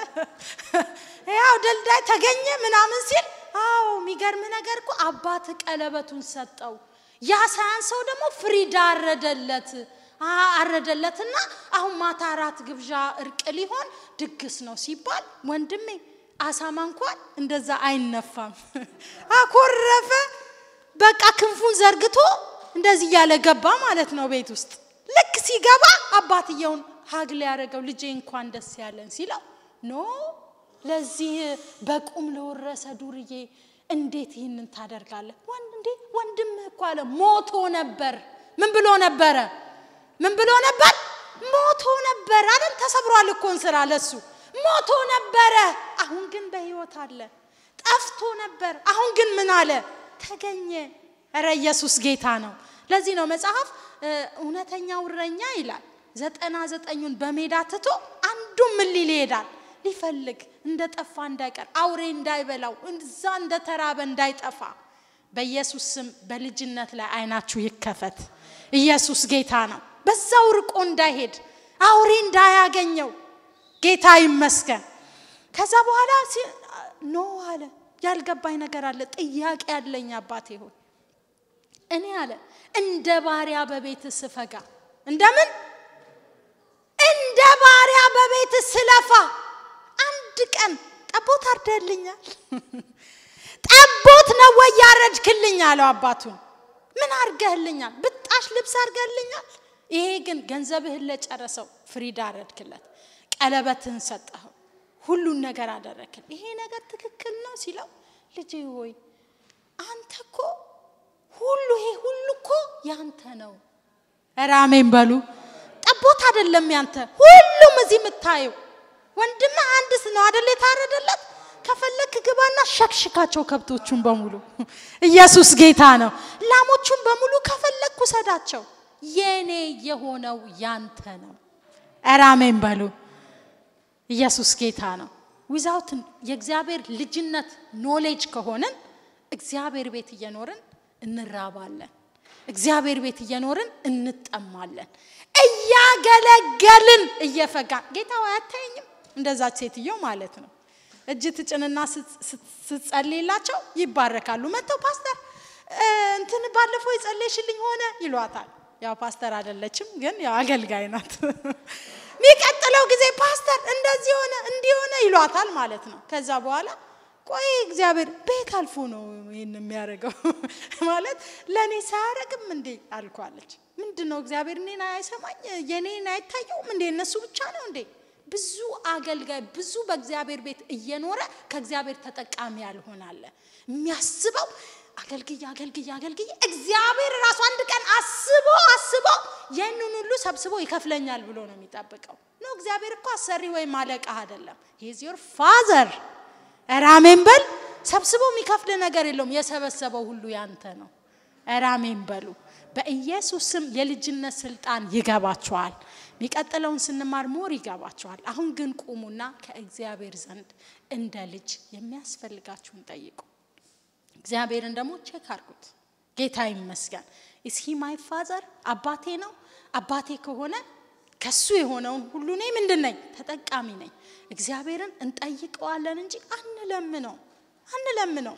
ያው ደልዳይ ተገኘ ምናምን ሲል አዎ የሚገርም ነገር እኮ አባት ቀለበቱን ሰጠው። ያ ሰው ደግሞ ፍሪዳ አረደለት አረደለትና አሁን ማታ አራት ግብዣ እርቅ ሊሆን ድግስ ነው ሲባል ወንድሜ አሳማ እንኳን እንደዛ አይነፋም። አኮረፈ። በቃ ክንፉን ዘርግቶ እንደዚህ እያለ ገባ ማለት ነው ቤት ውስጥ። ልክ ሲገባ አባትየውን ሀግል ያደረገው ልጄ እንኳን ደስ ያለን ሲለው ኖ ለዚህ በቁም ለወረሰ ዱርዬ እንዴት ይህንን ታደርጋለ ወንድ ወንድም እኮ አለ ሞቶ ነበር። ምን ብሎ ነበረ? ምን ብሎ ነበር? ሞቶ ነበር አለን ተሰብሯል እኮን ስራ ለሱ ሞቶ ነበረ፣ አሁን ግን በህይወት አለ። ጠፍቶ ነበር፣ አሁን ግን ምን አለ? ተገኘ። እረ ኢየሱስ ጌታ ነው። ለዚህ ነው መጽሐፍ እውነተኛው እረኛ ይላል ዘጠና ዘጠኙን በሜዳ ትቶ አንዱም ምን ሊል ይሄዳል ሊፈልግ እንደ ጠፋ እንዳይቀር አውሬ እንዳይበላው እዛ እንደ ተራበ እንዳይጠፋ በኢየሱስ ስም በልጅነት ላይ አይናችሁ ይከፈት ኢየሱስ ጌታ ነው በዛው ርቆ እንዳይሄድ አውሬ እንዳያገኘው ጌታ ይመስገን ከዛ በኋላ ኖ አለ ያልገባኝ ነገር አለ ጥያቄ ያለኝ አባቴ ሆይ እኔ አለ እንደ ባሪያ በቤት ስፈጋ እንደምን እንደ ባሪያ በቤት ስለፋ አንድ ቀን ጠቦት አርደልኛል ጠቦት ነው ወይ ያረድክልኝ አለው አባቱን ምን አርገህልኛል ብጣሽ ልብስ አርገህልኛል ይሄ ግን ገንዘብህን ለጨረሰው ፍሪዳ አረድክለት ቀለበትን ሰጠኸው ሁሉን ነገር አደረክል ይሄ ነገር ትክክል ነው ሲለው ልጅ ወይ አንተ እኮ ሁሉ ይሄ ሁሉ እኮ ያንተ ነው። ኧረ አሜን በሉ። ጠቦት አይደለም ያንተ። ሁሉም እዚህ የምታየው ወንድም አንድስ ነው አደለ? የታረደለት ከፈለክ ግባና ሸክሽካቸው ከብቶቹን በሙሉ። ኢየሱስ ጌታ ነው። ላሞቹን በሙሉ ከፈለክ ውሰዳቸው። የኔ የሆነው ያንተ ነው። ኧረ በሉ። ኢየሱስ ጌታ ነው። ዊዛውትን የእግዚአብሔር ልጅነት ኖሌጅ ከሆንን እግዚአብሔር ቤት እየኖርን እንራባለን። እግዚአብሔር ቤት እየኖርን እንጠማለን። እያገለገልን እየፈጋ ጌታው አያታየኝም። እንደዛች ሴትየው ማለት ነው። እጅ ትጭንና ስትጸልይላቸው ይባረካሉ። መጥተው ፓስተር እንትን ባለፈው የጸለይሽልኝ ሆነ ይሏታል። ያው ፓስተር አይደለችም፣ ግን ያው አገልጋይ ናት። የሚቀጥለው ጊዜ ፓስተር እንደዚህ ሆነ እንዲህ ሆነ ይሏታል ማለት ነው። ከዛ በኋላ ቆይ እግዚአብሔር ቤት አልፎ ነው ይህን የሚያደርገው ማለት ለእኔ ሳያረግም እንዴ አልኳለች። ምንድን ነው እግዚአብሔር እኔን አይሰማኝ የኔን አይታየውም እንዴ? እነሱ ብቻ ነው እንዴ? ብዙ አገልጋይ ብዙ በእግዚአብሔር ቤት እየኖረ ከእግዚአብሔር ተጠቃሚ ያልሆናለ የሚያስበው አገልግዬ አገልግዬ አገልግዬ እግዚአብሔር ራሱ አንድ ቀን አስቦ አስቦ ይህንን ሁሉ ሰብስቦ ይከፍለኛል ብሎ ነው የሚጠብቀው። ነው እግዚአብሔር እኮ አሰሪ ወይም አለቃ አደለም ሂዝ ዮር ፋዘር ራሜን በል ሰብስቦ የሚከፍል ነገር የለውም። የሰበሰበው ሁሉ ያንተ ነው። ራሜን በሉ። በኢየሱስ ስም የልጅነት ስልጣን ይገባቸዋል። የሚቀጥለውን ስንማር ሞር ይገባቸዋል። አሁን ግን ቁሙና ከእግዚአብሔር ዘንድ እንደ ልጅ የሚያስፈልጋችሁን ጠይቁ። እግዚአብሔርን ደግሞ ቼክ አርጉት ጌታ ይመስገን። እስኪ ማይ ፋዘር አባቴ ነው። አባቴ ከሆነ ከሱ የሆነውን ሁሉ እኔ ምንድን ነኝ? ተጠቃሚ ነኝ። እግዚአብሔርን እንጠይቀዋለን እንጂ አንለምነው አንለምነው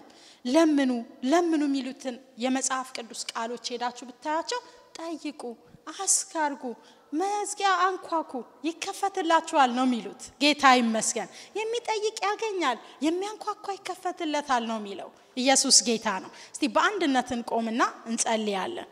ለምኑ ለምኑ የሚሉትን የመጽሐፍ ቅዱስ ቃሎች ሄዳችሁ ብታያቸው ጠይቁ አስካርጉ መዝጊያ አንኳኩ ይከፈትላችኋል ነው የሚሉት ጌታ ይመስገን የሚጠይቅ ያገኛል የሚያንኳኳ ይከፈትለታል ነው የሚለው ኢየሱስ ጌታ ነው እስቲ በአንድነትን ቆምና እንጸልያለን